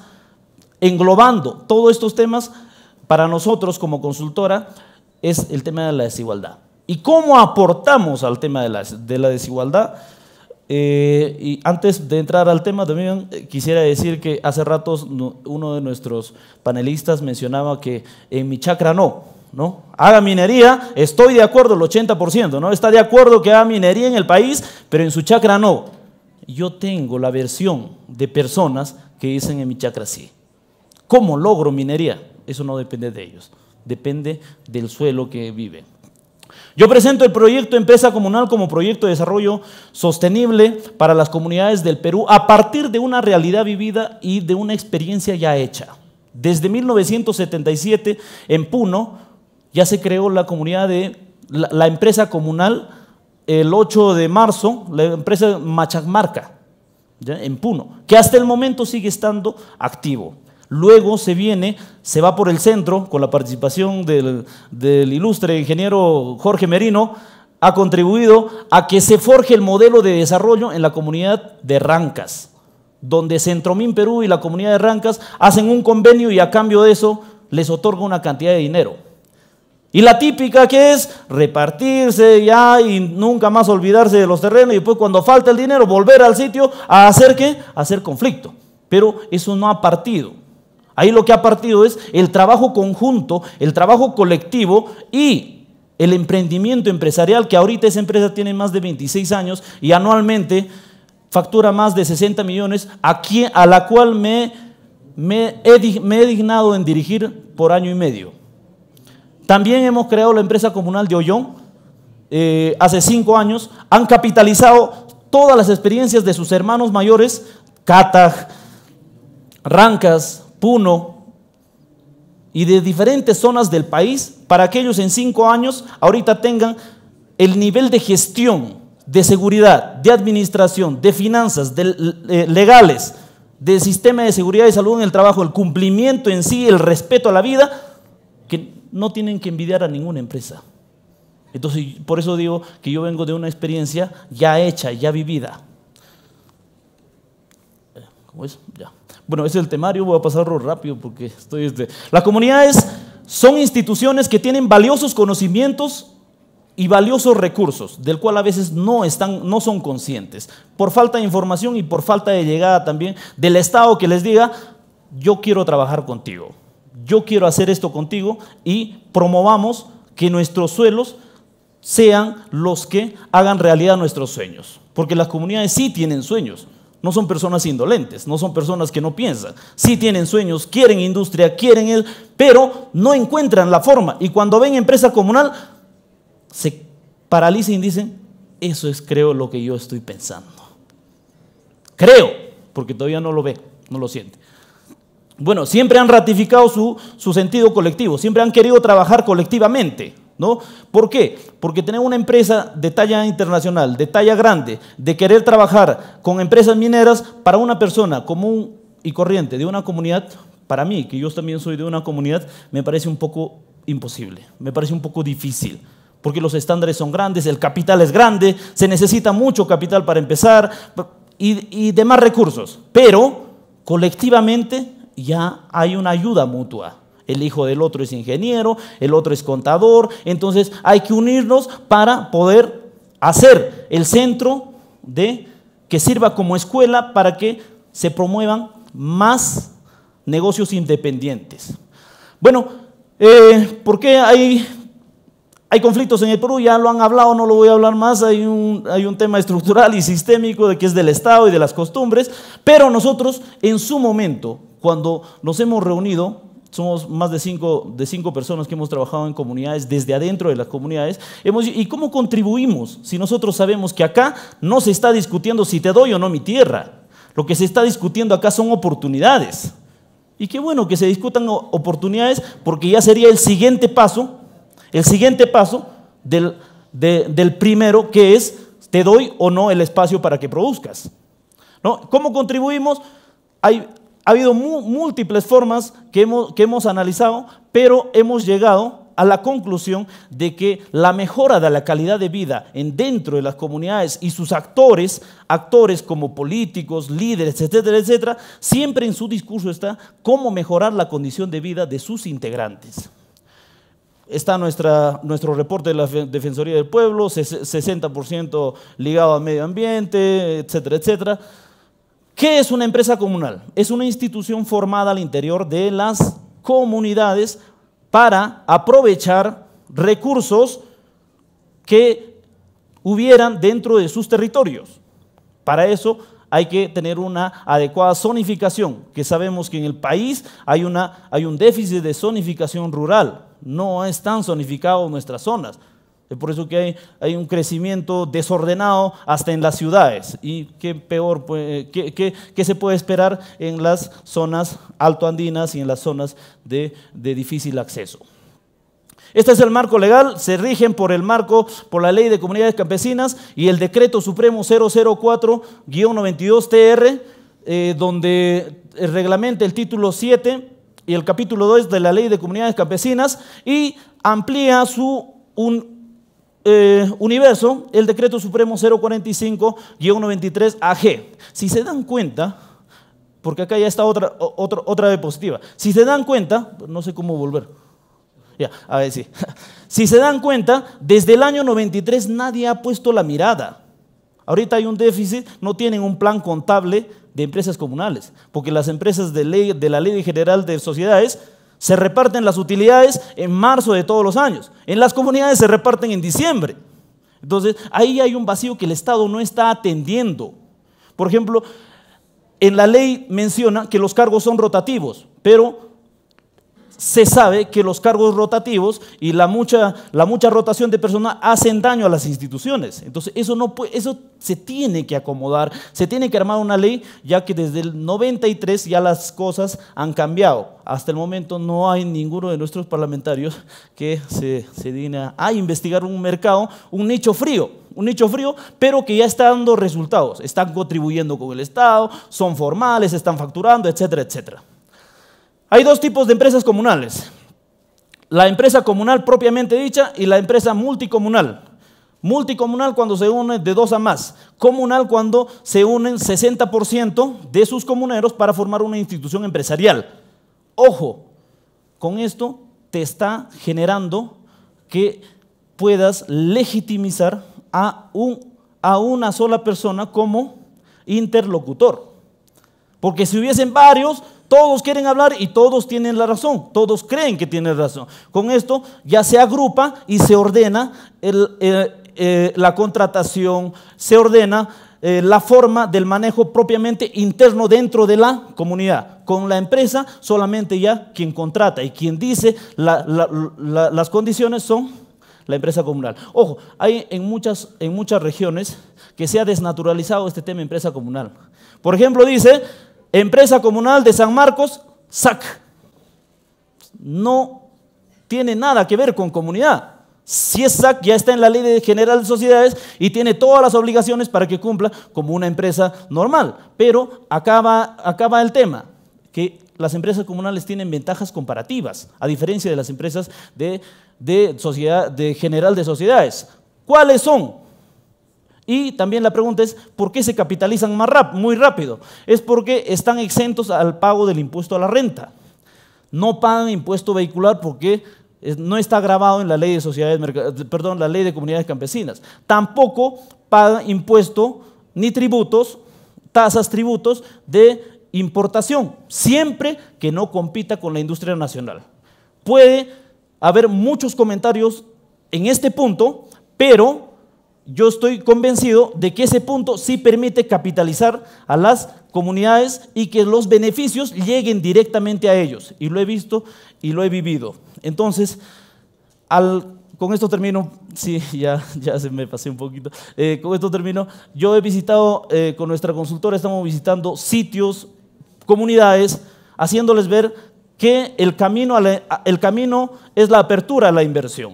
englobando todos estos temas, para nosotros como consultora es el tema de la desigualdad. ¿Y cómo aportamos al tema de la, desigualdad? Eh, y antes de entrar al tema también eh, quisiera decir que hace ratos uno de nuestros panelistas mencionaba que en mi chacra no, ¿no? Haga minería, estoy de acuerdo el 80%, ¿no? Está de acuerdo que haga minería en el país, pero en su chacra no. Yo tengo la versión de personas que dicen en mi chacra sí. ¿Cómo logro minería? Eso no depende de ellos, depende del suelo que viven. Yo presento el proyecto Empresa Comunal como proyecto de desarrollo sostenible para las comunidades del Perú a partir de una realidad vivida y de una experiencia ya hecha. Desde 1977 en Puno ya se creó la comunidad de la, empresa comunal el 8 de marzo, la empresa Machacmarca, en Puno, que hasta el momento sigue estando activo. Luego se viene, se va por el centro con la participación del, ilustre ingeniero Jorge Merino, ha contribuido a que se forje el modelo de desarrollo en la comunidad de Rancas, donde Centromín Perú y la comunidad de Rancas hacen un convenio y a cambio de eso les otorga una cantidad de dinero. Y la típica que es repartirse ya y nunca más olvidarse de los terrenos y después cuando falta el dinero volver al sitio a hacer qué? hacer conflicto. Pero eso no ha partido. Ahí lo que ha partido es el trabajo conjunto, el trabajo colectivo y el emprendimiento empresarial, que ahorita esa empresa tiene más de 26 años y anualmente factura más de 60 millones, a, la cual me, he, dignado en dirigir por año y medio. También hemos creado la empresa comunal de Ollón, eh, hace cinco años, han capitalizado todas las experiencias de sus hermanos mayores, Cataj, Rancas, Puno y de diferentes zonas del país para que ellos en cinco años ahorita tengan el nivel de gestión, de seguridad, de administración, de finanzas, de eh, legales, del sistema de seguridad y salud en el trabajo, el cumplimiento en sí, el respeto a la vida, que no tienen que envidiar a ninguna empresa. Entonces, por eso digo que yo vengo de una experiencia ya hecha, ya vivida. Eh, ¿Cómo es? Ya. Bueno, ese es el temario, voy a pasarlo rápido porque estoy... Este, las comunidades son instituciones que tienen valiosos conocimientos y valiosos recursos, del cual a veces no, están, no son conscientes, por falta de información y por falta de llegada también del Estado que les diga, yo quiero trabajar contigo, yo quiero hacer esto contigo y promovamos que nuestros suelos sean los que hagan realidad nuestros sueños, porque las comunidades sí tienen sueños. No son personas indolentes, no son personas que no piensan. Sí tienen sueños, quieren industria, quieren él, pero no encuentran la forma. Y cuando ven empresa comunal, se paralizan y dicen, eso es creo lo que yo estoy pensando. Creo, porque todavía no lo ve, no lo siente. Bueno, siempre han ratificado su sentido colectivo, siempre han querido trabajar colectivamente. ¿no? ¿Por qué? Porque tener una empresa de talla internacional, de talla grande, de querer trabajar con empresas mineras para una persona común y corriente de una comunidad, para mí, que yo también soy de una comunidad, me parece un poco imposible, me parece un poco difícil porque los estándares son grandes, el capital es grande, se necesita mucho capital para empezar y, demás recursos. Pero colectivamente ya hay una ayuda mutua el hijo del otro es ingeniero, el otro es contador. Entonces hay que unirnos para poder hacer el centro que sirva como escuela para que se promuevan más negocios independientes. Bueno, eh, ¿por qué hay, hay conflictos en el Perú? Ya lo han hablado, no lo voy a hablar más. Hay un, hay un tema estructural y sistémico de que es del Estado y de las costumbres, pero nosotros en su momento, cuando nos hemos reunido, somos más de cinco, de cinco personas que hemos trabajado en comunidades, desde adentro de las comunidades. Hemos, ¿Y cómo contribuimos si nosotros sabemos que acá no se está discutiendo si te doy o no mi tierra? Lo que se está discutiendo acá son oportunidades. Y qué bueno que se discutan oportunidades porque ya sería el siguiente paso, el siguiente paso del, del primero que es te doy o no el espacio para que produzcas. ¿No? ¿Cómo contribuimos? Hay, ha habido múltiples formas que hemos, analizado, pero hemos llegado a la conclusión de que la mejora de la calidad de vida en dentro de las comunidades y sus actores, actores como políticos, líderes, etcétera, etcétera, siempre en su discurso está cómo mejorar la condición de vida de sus integrantes. Está nuestra, nuestro reporte de la Defensoría del Pueblo, 60% ligado al medio ambiente, etcétera, etcétera. ¿Qué es una empresa comunal? Es una institución formada al interior de las comunidades para aprovechar recursos que hubieran dentro de sus territorios. Para eso hay que tener una adecuada zonificación, que sabemos que en el país hay, una, hay un déficit de zonificación rural, no están zonificadas nuestras zonas. Es por eso que hay, un crecimiento desordenado hasta en las ciudades. ¿Y qué peor, pues, eh, qué, se puede esperar en las zonas altoandinas y en las zonas de, difícil acceso? Este es el marco legal, se rigen por el marco, por la ley de comunidades campesinas y el decreto supremo 004-92-TR, eh, donde reglamenta el título 7 y el capítulo 2 de la ley de comunidades campesinas y amplía su, un, eh, universo, el decreto supremo 045-93 AG. Si se dan cuenta, porque acá ya está otra, otra, otra diapositiva. Si se dan cuenta, no sé cómo volver. Ya, a ver, si, [laughs] Si se dan cuenta, desde el año 93 nadie ha puesto la mirada. Ahorita hay un déficit, no tienen un plan contable de empresas comunales, porque las empresas de, de la Ley General de Sociedades se reparten las utilidades en marzo de todos los años. En las comunidades se reparten en diciembre. Entonces, ahí hay un vacío que el Estado no está atendiendo. Por ejemplo, en la ley menciona que los cargos son rotativos, pero se sabe que los cargos rotativos y la mucha, la mucha rotación de personas hacen daño a las instituciones. Entonces, eso, no puede, eso se tiene que acomodar, se tiene que armar una ley, ya que desde el 93 ya las cosas han cambiado. Hasta el momento no hay ninguno de nuestros parlamentarios que se, se a investigar un mercado, un nicho frío un nicho frío, pero que ya está dando resultados. Están contribuyendo con el Estado, son formales, están facturando, etcétera, etcétera. Hay dos tipos de empresas comunales. La empresa comunal propiamente dicha y la empresa multicomunal. Multicomunal cuando se une de dos a más. Comunal cuando se unen 60% de sus comuneros para formar una institución empresarial. Ojo, con esto te está generando que puedas legitimizar a, un, a una sola persona como interlocutor. Porque si hubiesen varios, todos quieren hablar y todos tienen la razón, todos creen que tienen razón. Con esto ya se agrupa y se ordena eh, eh, la contratación, se ordena eh, la forma del manejo propiamente interno dentro de la comunidad. Con la empresa solamente ya quien contrata y quien dice las condiciones son la empresa comunal. Ojo, hay en muchas, en muchas regiones que se ha desnaturalizado este tema empresa comunal. Por ejemplo, dice, Empresa Comunal de San Marcos, SAC. No tiene nada que ver con comunidad. Si es SAC, ya está en la ley de general de sociedades y tiene todas las obligaciones para que cumpla como una empresa normal. Pero acaba, acaba el tema, que las empresas comunales tienen ventajas comparativas, a diferencia de las empresas de, sociedad, de general de sociedades. ¿Cuáles son? Y también la pregunta es, ¿por qué se capitalizan más muy rápido? Es porque están exentos al pago del impuesto a la renta. No pagan impuesto vehicular porque eh, no está grabado en la ley de sociedades, perdón, la ley de comunidades campesinas. Tampoco pagan impuesto ni tributos, tasas, tributos de importación, siempre que no compita con la industria nacional. Puede haber muchos comentarios en este punto, pero yo estoy convencido de que ese punto sí permite capitalizar a las comunidades y que los beneficios lleguen directamente a ellos. Y lo he visto y lo he vivido. Entonces, con esto termino, sí, [laughs] ya, se me pasé un poquito, eh, con esto termino, yo he visitado eh, con nuestra consultora, estamos visitando sitios, comunidades, haciéndoles ver que el camino, el camino es la apertura a la inversión.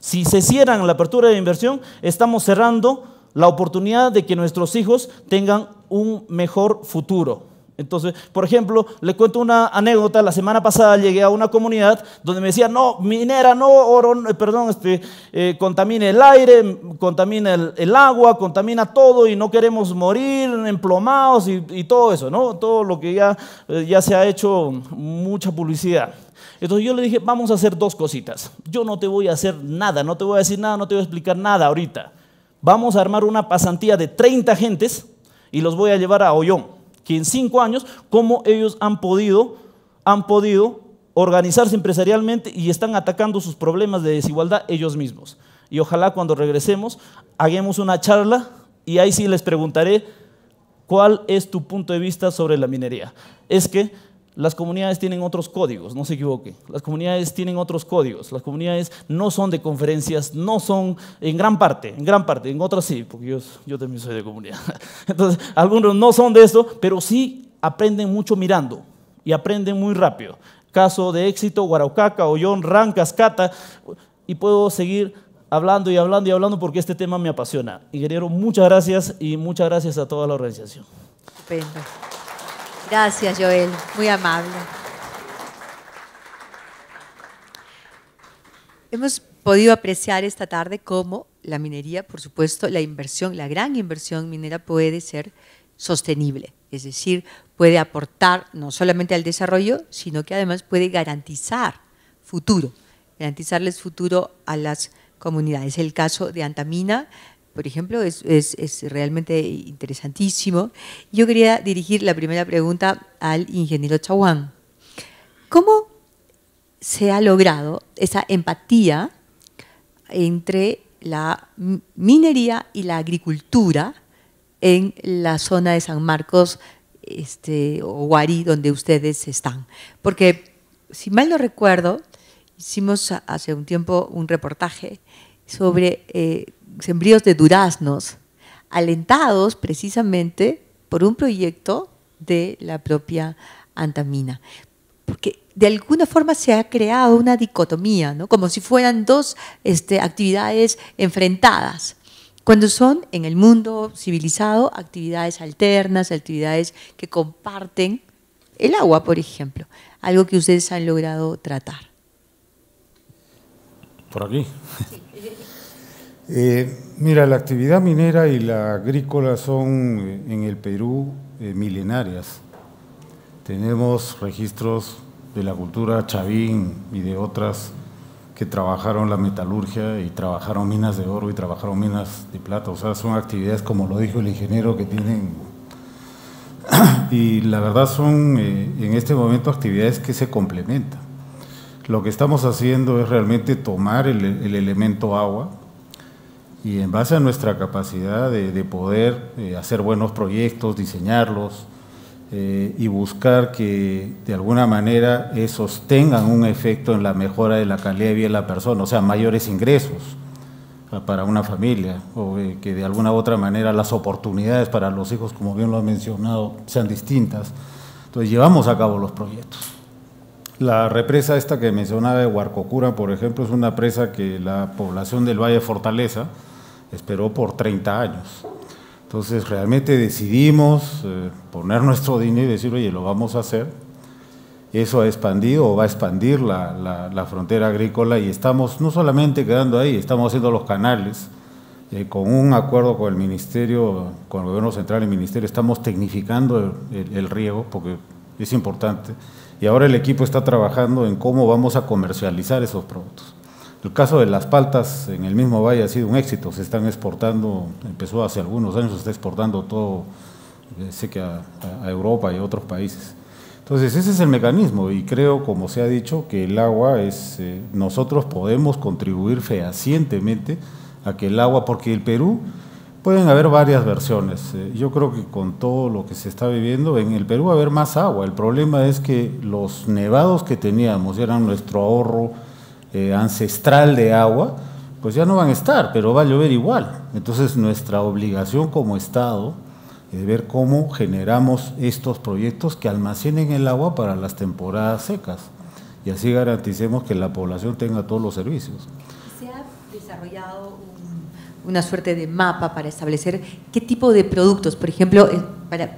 Si se cierran la apertura de inversión, estamos cerrando la oportunidad de que nuestros hijos tengan un mejor futuro. Entonces, por ejemplo, le cuento una anécdota. La semana pasada llegué a una comunidad donde me decían, no, minera, no, oro, perdón, este, eh, contamina el aire, contamina el, agua, contamina todo y no queremos morir emplomados y, todo eso, ¿no? Todo lo que ya, eh, ya se ha hecho mucha publicidad. Entonces yo le dije, vamos a hacer dos cositas. Yo no te voy a hacer nada, no te voy a decir nada, no te voy a explicar nada ahorita. Vamos a armar una pasantía de 30 gentes y los voy a llevar a Ollón, que en cinco años, cómo ellos han podido, han podido organizarse empresarialmente y están atacando sus problemas de desigualdad ellos mismos. Y ojalá cuando regresemos hagamos una charla y ahí sí les preguntaré cuál es tu punto de vista sobre la minería. Es que las comunidades tienen otros códigos, no se equivoque. Las comunidades tienen otros códigos. Las comunidades no son de conferencias, no son, en gran parte, en gran parte, en otras sí, porque yo, yo también soy de comunidad. [laughs] Entonces, algunos no son de esto, pero sí aprenden mucho mirando y aprenden muy rápido. Caso de éxito, Guaraucaca, Ollón, Ran, Cascata, y puedo seguir hablando y hablando y hablando porque este tema me apasiona. Ingeniero, muchas gracias y muchas gracias a toda la organización. Gracias, Joel. Muy amable. Hemos podido apreciar esta tarde cómo la minería, por supuesto, la inversión, la gran inversión minera puede ser sostenible, es decir, puede aportar no solamente al desarrollo, sino que además puede garantizar futuro, garantizarles futuro a las comunidades. El caso de Antamina por ejemplo, es, realmente interesantísimo. Yo quería dirigir la primera pregunta al ingeniero Chauán. ¿Cómo se ha logrado esa empatía entre la minería y la agricultura en la zona de San Marcos este, o Guarí, donde ustedes están? Porque, si mal no recuerdo, hicimos hace un tiempo un reportaje sobre... Eh, sembríos de duraznos, alentados precisamente por un proyecto de la propia Antamina. Porque de alguna forma se ha creado una dicotomía, ¿no? como si fueran dos este, actividades enfrentadas, cuando son en el mundo civilizado actividades alternas, actividades que comparten el agua, por ejemplo, algo que ustedes han logrado tratar. Por aquí. Eh, mira, la actividad minera y la agrícola son eh, en el Perú eh, milenarias. Tenemos registros de la cultura chavín y de otras que trabajaron la metalurgia y trabajaron minas de oro y trabajaron minas de plata. O sea, son actividades, como lo dijo el ingeniero, que tienen... [clears throat] y la verdad son en este momento actividades que se complementan. Lo que estamos haciendo es realmente tomar el elemento agua, y en base a nuestra capacidad de, poder eh, hacer buenos proyectos, diseñarlos eh, y buscar que de alguna manera esos tengan un efecto en la mejora de la calidad de vida de la persona, o sea, mayores ingresos ah, para una familia o eh, que de alguna u otra manera las oportunidades para los hijos, como bien lo ha mencionado, sean distintas. Entonces llevamos a cabo los proyectos. La represa esta que mencionaba de Huarcocura, por ejemplo, es una presa que la población del Valle Fortaleza, esperó por 30 años. Entonces realmente decidimos eh, poner nuestro dinero y decir, oye, lo vamos a hacer. Eso ha expandido o va a expandir la, frontera agrícola y estamos no solamente quedando ahí, estamos haciendo los canales. Eh, con un acuerdo con el Ministerio, con el Gobierno Central y el Ministerio, estamos tecnificando el riego porque es importante. Y ahora el equipo está trabajando en cómo vamos a comercializar esos productos. El caso de las paltas en el mismo valle ha sido un éxito, se están exportando, empezó hace algunos años, se está exportando todo, eh, sé que a, Europa y a otros países. Entonces ese es el mecanismo y creo, como se ha dicho, que el agua es, eh, nosotros podemos contribuir fehacientemente a que el agua, porque el Perú, pueden haber varias versiones. Eh, yo creo que con todo lo que se está viviendo, en el Perú va a haber más agua. El problema es que los nevados que teníamos eran nuestro ahorro eh, ancestral de agua, pues ya no van a estar, pero va a llover igual. Entonces nuestra obligación como Estado es ver cómo generamos estos proyectos que almacenen el agua para las temporadas secas y así garanticemos que la población tenga todos los servicios. Se ha desarrollado una suerte de mapa para establecer qué tipo de productos, por ejemplo, eh,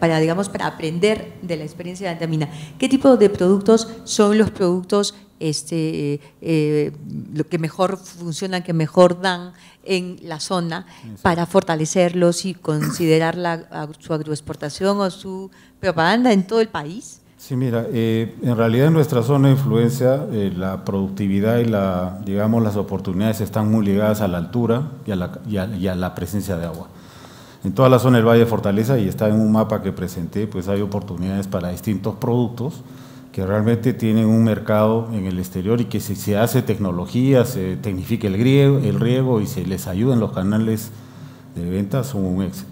para, digamos, para aprender de la experiencia de Antamina. ¿Qué tipo de productos son los productos este, eh, eh, lo que mejor funcionan, que mejor dan en la zona para fortalecerlos y considerar la, su agroexportación o su propaganda en todo el país? Sí, mira, eh, en realidad en nuestra zona de influencia la productividad y la, digamos, las oportunidades están muy ligadas a la altura y a la, y a la presencia de agua en toda la zona del Valle de Fortaleza y está en un mapa que presenté, pues hay oportunidades para distintos productos que realmente tienen un mercado en el exterior y que si se hace tecnología, se tecnifica el, el riego y se les ayuda en los canales de venta, son un éxito.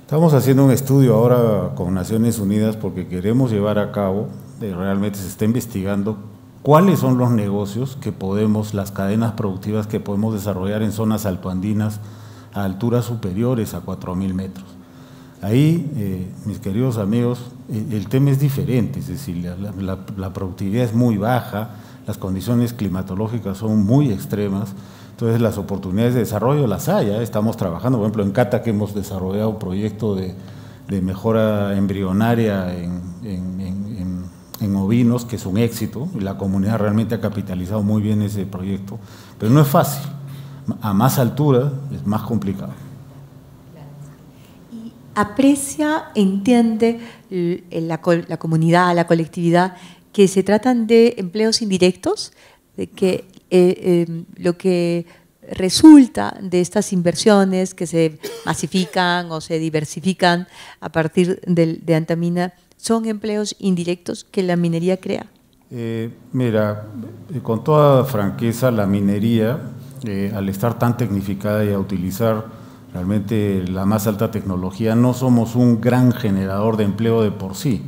Estamos haciendo un estudio ahora con Naciones Unidas porque queremos llevar a cabo, eh, realmente se está investigando cuáles son los negocios que podemos, las cadenas productivas que podemos desarrollar en zonas altoandinas, a alturas superiores a 4.000 metros. Ahí, eh, mis queridos amigos, eh, el tema es diferente, es decir, la, productividad es muy baja, las condiciones climatológicas son muy extremas, entonces las oportunidades de desarrollo las hay, ¿eh? estamos trabajando, por ejemplo, en Cata que hemos desarrollado un proyecto de, mejora embrionaria en, en, ovinos, que es un éxito, y la comunidad realmente ha capitalizado muy bien ese proyecto, pero no es fácil a más altura es más complicado. aprecia, entiende eh, la, comunidad, la colectividad, que se tratan de empleos indirectos, de que eh, em, lo que resulta de estas inversiones que se masifican o se diversifican a partir de, Antamina son empleos indirectos que la minería crea? Eh, mira, con toda franqueza, la minería eh, al estar tan tecnificada y a utilizar realmente la más alta tecnología, no somos un gran generador de empleo de por sí.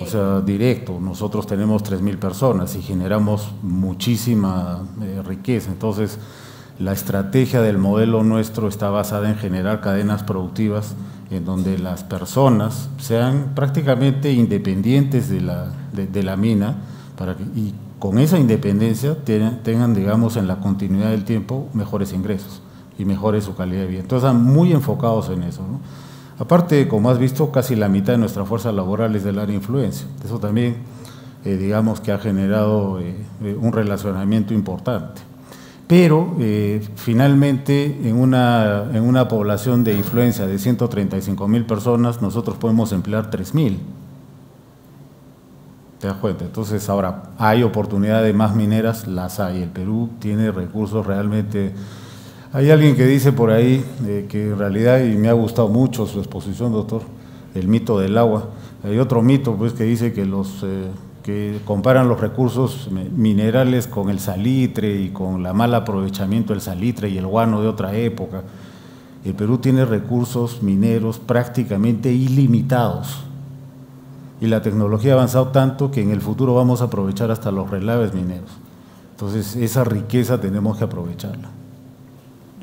O sea, directo, nosotros tenemos 3.000 personas y generamos muchísima eh, riqueza. Entonces, la estrategia del modelo nuestro está basada en generar cadenas productivas en donde las personas sean prácticamente independientes de la, mina para que, con esa independencia tengan, digamos, en la continuidad del tiempo mejores ingresos y mejores su calidad de vida. Entonces están muy enfocados en eso. Aparte, como has visto, casi la mitad de nuestra fuerza laboral es del área de influencia. Eso también, eh, digamos, que ha generado eh, eh, un relacionamiento importante. Pero finalmente, en una, en una población de influencia de 135 mil personas, nosotros podemos emplear 3 mil. ¿Te das cuenta? Entonces ahora hay oportunidad de más mineras, las hay. El Perú tiene recursos realmente... Hay alguien que dice por ahí eh, que en realidad, y me ha gustado mucho su exposición, doctor, el mito del agua. Hay otro mito pues, que dice que los... Eh, que comparan los recursos minerales con el salitre y con la mal aprovechamiento del salitre y el guano de otra época. El Perú tiene recursos mineros prácticamente ilimitados y la tecnología ha avanzado tanto que en el futuro vamos a aprovechar hasta los relaves mineros. Entonces, esa riqueza tenemos que aprovecharla.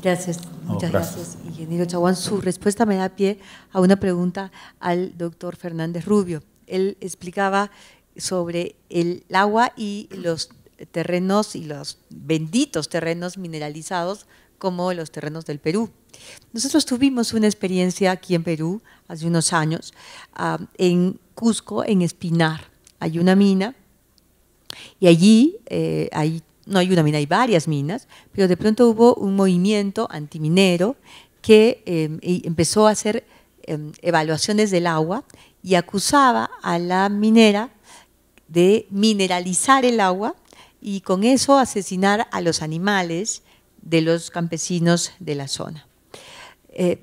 Gracias, muchas gracias. gracias. ingeniero Chaguán. Su respuesta me da pie a una pregunta al doctor Fernández Rubio. Él explicaba sobre el agua y los terrenos y los benditos terrenos mineralizados como los terrenos del Perú. Nosotros tuvimos una experiencia aquí en Perú hace unos años, ah, en Cusco, en Espinar. Hay una mina y allí eh, no hay una mina, hay varias minas, pero de pronto hubo un movimiento antiminero que em, empezó a hacer em, evaluaciones del agua y acusaba a la minera de mineralizar el agua y con eso asesinar a los animales de los campesinos de la zona. Eh,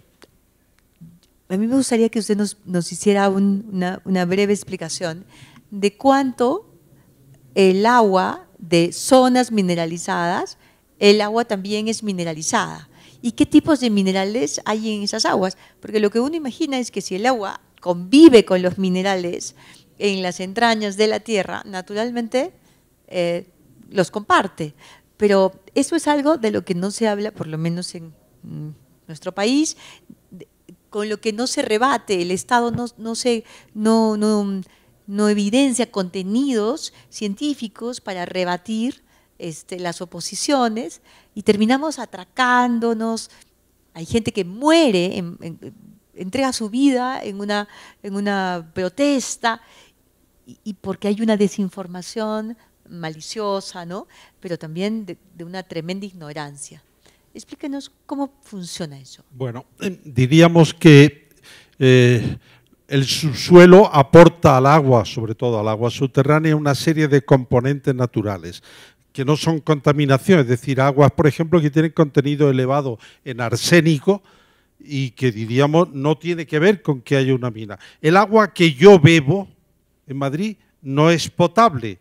a mí me gustaría que usted nos, hiciera una, breve explicación de cuánto el agua de zonas mineralizadas, el agua también es mineralizada. ¿Y qué tipos de minerales hay en esas aguas? Porque lo que uno imagina es que si el agua convive con los minerales en las entrañas de la tierra, naturalmente eh, los comparte. Pero eso es algo de lo que no se habla, por lo menos en mm, nuestro país, con lo que no se rebate, el Estado no, no, evidencia contenidos científicos para rebatir este, las oposiciones y terminamos atracándonos. Hay gente que muere, entrega su vida en una, en una protesta y porque hay una desinformación maliciosa, ¿no? pero también de, una tremenda ignorancia. Explíquenos cómo funciona eso. Bueno, [clears throat] diríamos que eh, el subsuelo aporta al agua, sobre todo al agua subterránea, una serie de componentes naturales que no son contaminación, es decir, aguas, por ejemplo, que tienen contenido elevado en arsénico y que diríamos no tiene que ver con que haya una mina. El agua que yo bebo en Madrid no es potable,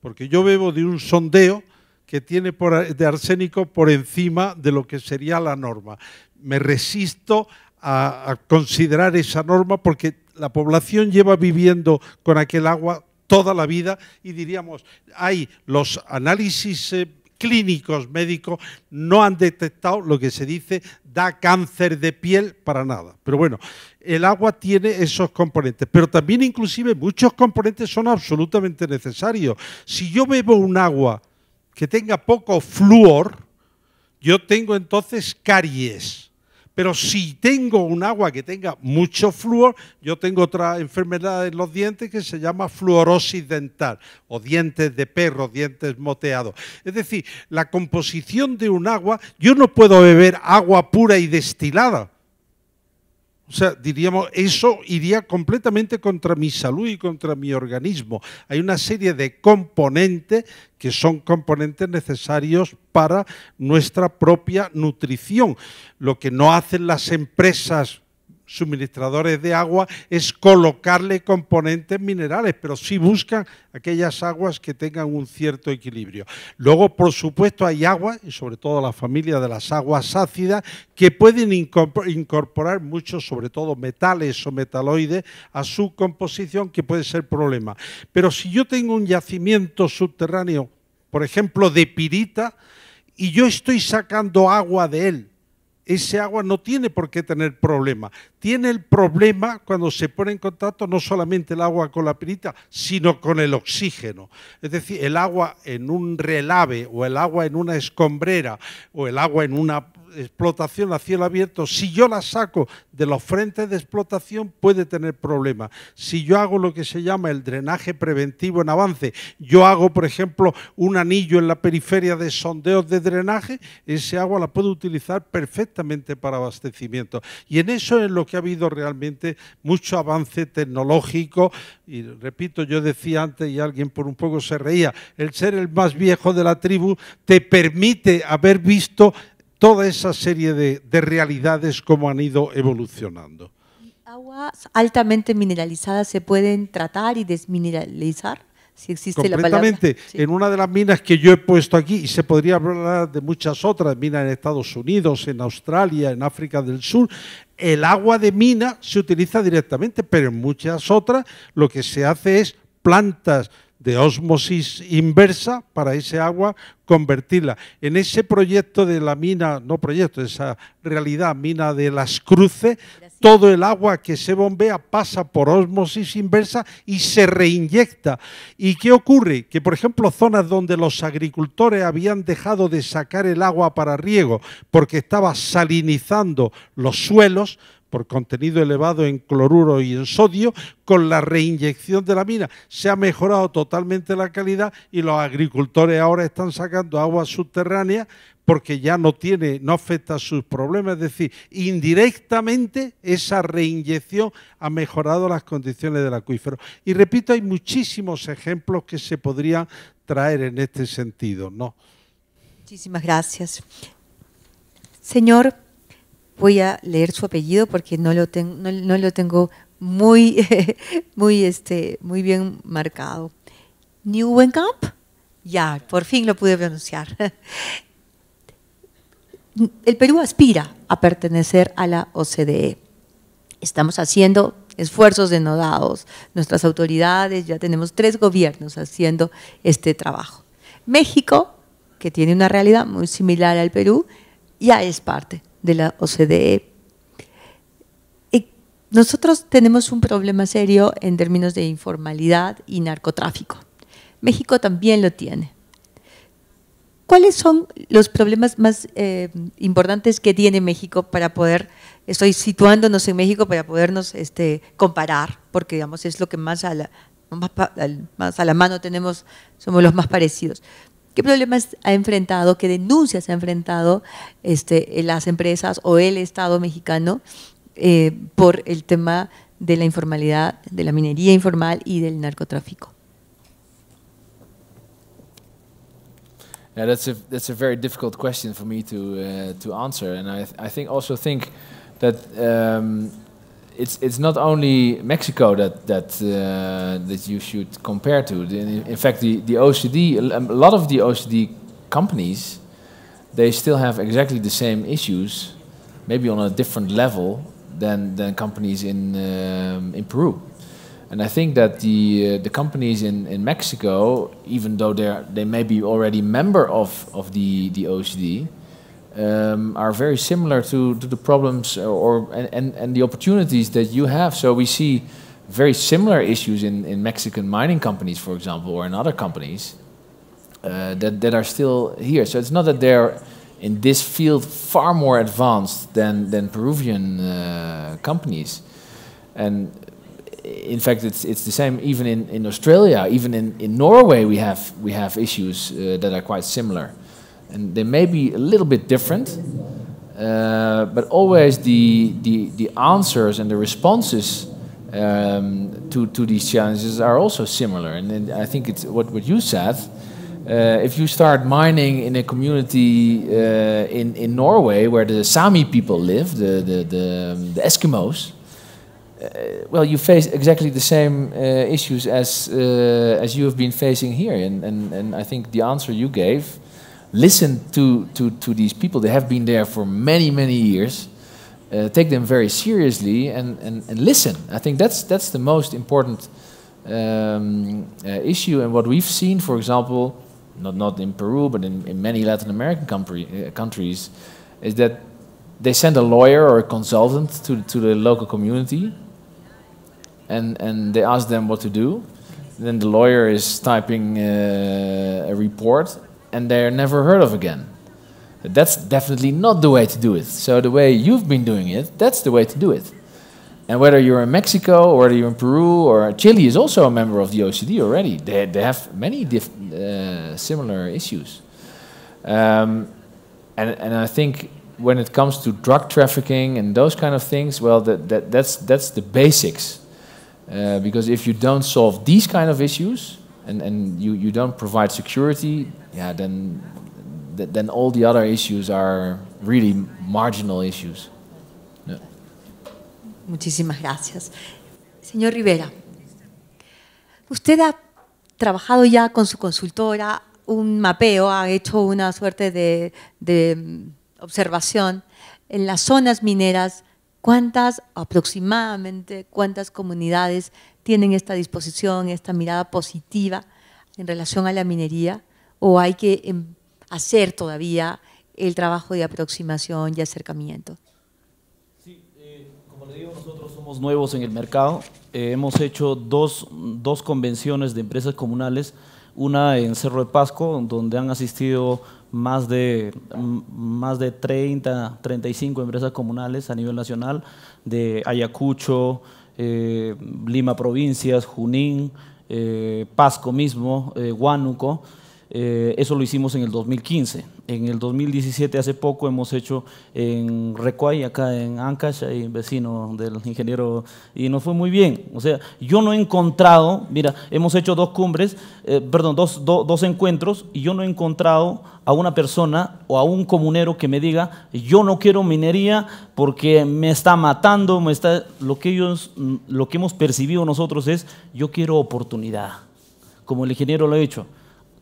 porque yo bebo de un sondeo que tiene de arsénico por encima de lo que sería la norma. Me resisto a, considerar esa norma porque la población lleva viviendo con aquel agua toda la vida y diríamos, hay los análisis... Eh, clínicos médicos no han detectado lo que se dice da cáncer de piel para nada. Pero bueno, el agua tiene esos componentes, pero también inclusive muchos componentes son absolutamente necesarios. Si yo bebo un agua que tenga poco flúor, yo tengo entonces caries. Pero si tengo un agua que tenga mucho flúor, yo tengo otra enfermedad en los dientes que se llama fluorosis dental o dientes de perro, dientes moteados. Es decir, la composición de un agua, yo no puedo beber agua pura y destilada o sea, diríamos, eso iría completamente contra mi salud y contra mi organismo. Hay una serie de componentes que son componentes necesarios para nuestra propia nutrición. Lo que no hacen las empresas suministradores de agua es colocarle componentes minerales, pero sí buscan aquellas aguas que tengan un cierto equilibrio. Luego, por supuesto, hay agua y sobre todo la familia de las aguas ácidas, que pueden incorporar muchos, sobre todo metales o metaloides, a su composición, que puede ser problema. Pero si yo tengo un yacimiento subterráneo, por ejemplo, de pirita, y yo estoy sacando agua de él, ese agua no tiene por qué tener problema. Tiene el problema cuando se pone en contacto no solamente el agua con la pirita, sino con el oxígeno. Es decir, el agua en un relave o el agua en una escombrera o el agua en una explotación a cielo abierto, si yo la saco de los frentes de explotación, puede tener problemas. Si yo hago lo que se llama el drenaje preventivo en avance, yo hago, por ejemplo, un anillo en la periferia de sondeos de drenaje, ese agua la puedo utilizar perfectamente para abastecimiento. Y en eso es lo que ha habido realmente mucho avance tecnológico. Y repito, yo decía antes, y alguien por un poco se reía, el ser el más viejo de la tribu te permite haber visto toda esa serie de, realidades como han ido evolucionando. ¿Aguas altamente mineralizadas se pueden tratar y desmineralizar? Si existe La palabra. En una de las minas que yo he puesto aquí, y se podría hablar de muchas otras, minas en Estados Unidos, en Australia, en África del Sur, el agua de mina se utiliza directamente, pero en muchas otras lo que se hace es plantas de ósmosis inversa para ese agua convertirla. En ese proyecto de la mina, no proyecto, esa realidad, mina de las cruces, todo el agua que se bombea pasa por ósmosis inversa y se reinyecta. ¿Y qué ocurre? Que, por ejemplo, zonas donde los agricultores habían dejado de sacar el agua para riego porque estaba salinizando los suelos, por contenido elevado en cloruro y en sodio, con la reinyección de la mina. Se ha mejorado totalmente la calidad y los agricultores ahora están sacando agua subterránea porque ya no tiene, no afecta a sus problemas. Es decir, indirectamente esa reinyección ha mejorado las condiciones del acuífero. Y repito, hay muchísimos ejemplos que se podrían traer en este sentido, ¿no? Muchísimas gracias. Señor voy a leer su apellido porque no lo, no, lo tengo muy, [laughs] muy, este, muy bien marcado. Newenkamp, ya, por fin lo pude pronunciar. [laughs] El Perú aspira a pertenecer a la OCDE. Estamos haciendo esfuerzos denodados. Nuestras autoridades, ya tenemos tres gobiernos haciendo este trabajo. México, que tiene una realidad muy similar al Perú, ya es parte de la OCDE. nosotros tenemos un problema serio en términos de informalidad y narcotráfico. México también lo tiene. ¿Cuáles son los problemas más eh, importantes que tiene México para poder, estoy situándonos en México para podernos este, comparar, porque digamos es lo que más más, a la mano tenemos, somos los más parecidos. ¿Qué problemas ha enfrentado, qué denuncias ha enfrentado este, las empresas o el Estado mexicano eh, por el tema de la informalidad, de la minería informal y del narcotráfico? that's a very difficult question for me to uh, to answer, and I I think also think that um, it's it's not only Mexico that that uh, that you should compare to. In fact, the the OCD, um, a lot of the OCD companies, they still have exactly the same issues, maybe on a different level than than companies in um, in Peru. And I think that the uh, the companies in, in Mexico, even though they they may be already member of of the the OCD, um, are very similar to, to the problems uh, or, or and, and the opportunities that you have. So we see very similar issues in, in Mexican mining companies, for example, or in other companies uh, that, that are still here. So it's not that they're in this field far more advanced than, than Peruvian uh, companies. And in fact, it's, it's the same even in, in Australia, even in, in Norway, we have, we have issues uh, that are quite similar and they may be a little bit different, uh, but always the, the, the answers and the responses um, to, to these challenges are also similar. And, and I think it's what, what you said. Uh, if you start mining in a community uh, in, in Norway where the Sami people live, the, the, the, um, the Eskimos, uh, well, you face exactly the same uh, issues as uh, as you have been facing here, and, and and I think the answer you gave listen to, to, to these people. They have been there for many, many years. Uh, take them very seriously and, and, and listen. I think that's, that's the most important um, uh, issue. And what we've seen, for example, not, not in Peru, but in, in many Latin American country, uh, countries, is that they send a lawyer or a consultant to, to the local community and, and they ask them what to do. then the lawyer is typing uh, a report and they're never heard of again. That's definitely not the way to do it. So the way you've been doing it, that's the way to do it. And whether you're in Mexico, or whether you're in Peru, or Chile is also a member of the OECD already. They, they have many uh, similar issues. Um, and, and I think when it comes to drug trafficking and those kind of things, well, that, that, that's, that's the basics. Uh, because if you don't solve these kind of issues, and, and you, you don't provide security, Ya, then, then all the other issues are really Muchísimas gracias. Señor Rivera, usted ha trabajado ya con su consultora un mapeo, ha hecho una suerte de mm, observación en las zonas mineras, ¿cuántas aproximadamente, cuántas comunidades tienen esta disposición, esta mirada positiva en relación a la minería? o hay que em, hacer todavía el trabajo de aproximación y acercamiento? Sí, eh, como le digo, nosotros somos nuevos en el mercado. Eh, hemos hecho dos, dos convenciones de empresas comunales, una en Cerro de Pasco, donde han asistido más de, más de 30, 35 empresas comunales a nivel nacional, de Ayacucho, eh, Lima Provincias, Junín, Pasco mismo, Huánuco. Eh, eso lo hicimos en el 2015. En el 2017, hace poco, hemos hecho en Recuay, acá en Ancash, ahí vecino del ingeniero, y no fue muy bien. O sea, yo no he encontrado, mira, hemos hecho dos cumbres, eh, perdón, dos, encuentros, y yo no he encontrado a una persona o a un comunero que me diga, yo no quiero minería porque me está matando, Lo que, ellos, lo que hemos percibido nosotros es, yo quiero oportunidad, como el ingeniero lo ha hecho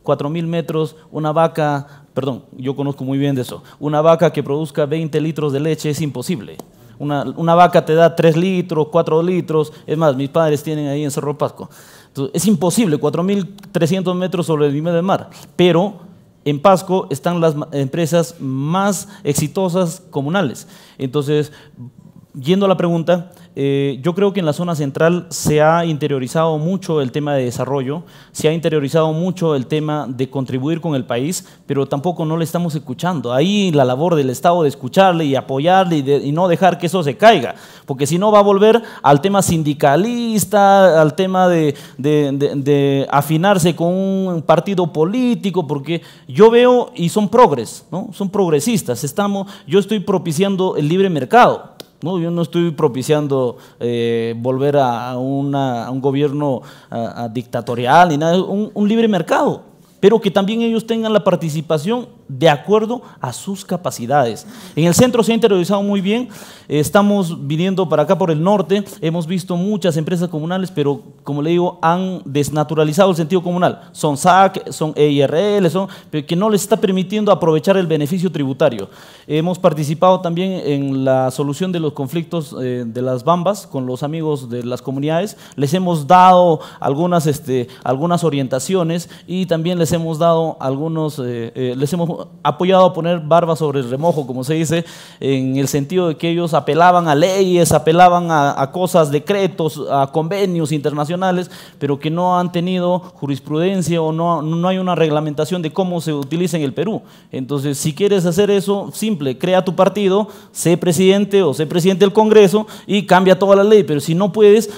4.000 metros, una vaca, perdón, yo conozco muy bien de eso, una vaca que produzca 20 litros de leche es imposible. Una, vaca te da 3 litros, 4 litros, es más, mis padres tienen ahí en Cerro Pasco. Entonces, es imposible, 4.300 metros sobre el nivel del mar, pero en Pasco están las empresas más exitosas comunales. Entonces, Yendo a la pregunta, eh, yo creo que en la zona central se ha interiorizado mucho el tema de desarrollo, se ha interiorizado mucho el tema de contribuir con el país, pero tampoco no le estamos escuchando. Ahí la labor del Estado de escucharle y apoyarle y, no dejar que eso se caiga, porque si no va a volver al tema sindicalista, al tema de, de afinarse con un partido político, porque yo veo y son progres, ¿no? son progresistas, estamos, yo estoy propiciando el libre mercado. No, yo no estoy propiciando eh, volver a, a, un gobierno dictatorial ni nada, un libre mercado, pero que también ellos tengan la participación de acuerdo a sus capacidades. En el centro se ha interiorizado muy bien, estamos viniendo para acá por el norte, hemos visto muchas empresas comunales, pero como le digo, han desnaturalizado el sentido comunal. Son SAC, son EIRL, son, que no les está permitiendo aprovechar el beneficio tributario. Hemos participado también en la solución de los conflictos eh, de las bambas con los amigos de las comunidades, les hemos dado algunas, este, algunas orientaciones y también les hemos dado algunos, eh, eh, les hemos apoyado a poner barba sobre el remojo, como se dice, en el sentido de que ellos apelaban a leyes, apelaban a, cosas, decretos, a convenios internacionales, pero que no han tenido jurisprudencia o no, no hay una reglamentación de cómo se utiliza en el Perú. Entonces, si quieres hacer eso, simple, crea tu partido, sé presidente o sé presidente del Congreso y cambia toda la ley, pero si no puedes,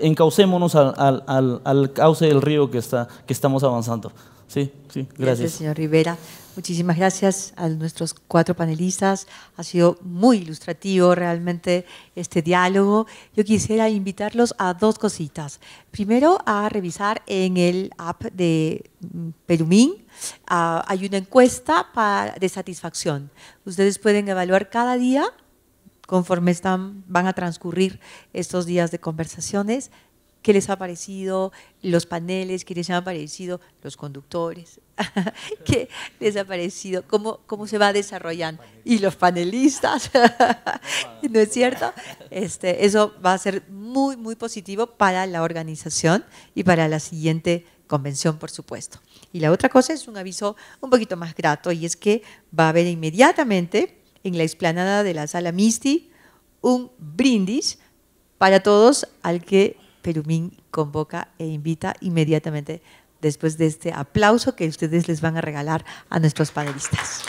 encaucémonos al, al, cauce del río que, está, que estamos avanzando. Sí, sí, gracias. Gracias, señor Rivera. Muchísimas gracias a nuestros cuatro panelistas. Ha sido muy ilustrativo realmente este diálogo. Yo quisiera invitarlos a dos cositas. Primero, a revisar en el app de mm, Perumín. Ah, hay una encuesta para, de satisfacción. Ustedes pueden evaluar cada día conforme están, van a transcurrir estos días de conversaciones qué les ha parecido los paneles, qué les han parecido los conductores, [laughs] qué les ha parecido, cómo, se va desarrollando. Y los panelistas, [laughs] ¿no es cierto? Este, eso va a ser muy, muy positivo para la organización y para la siguiente convención, por supuesto. Y la otra cosa es un aviso un poquito más grato y es que va a haber inmediatamente en la explanada de la sala Misti un brindis para todos al que Perumín convoca e invita inmediatamente después de este aplauso que ustedes les van a regalar a nuestros panelistas.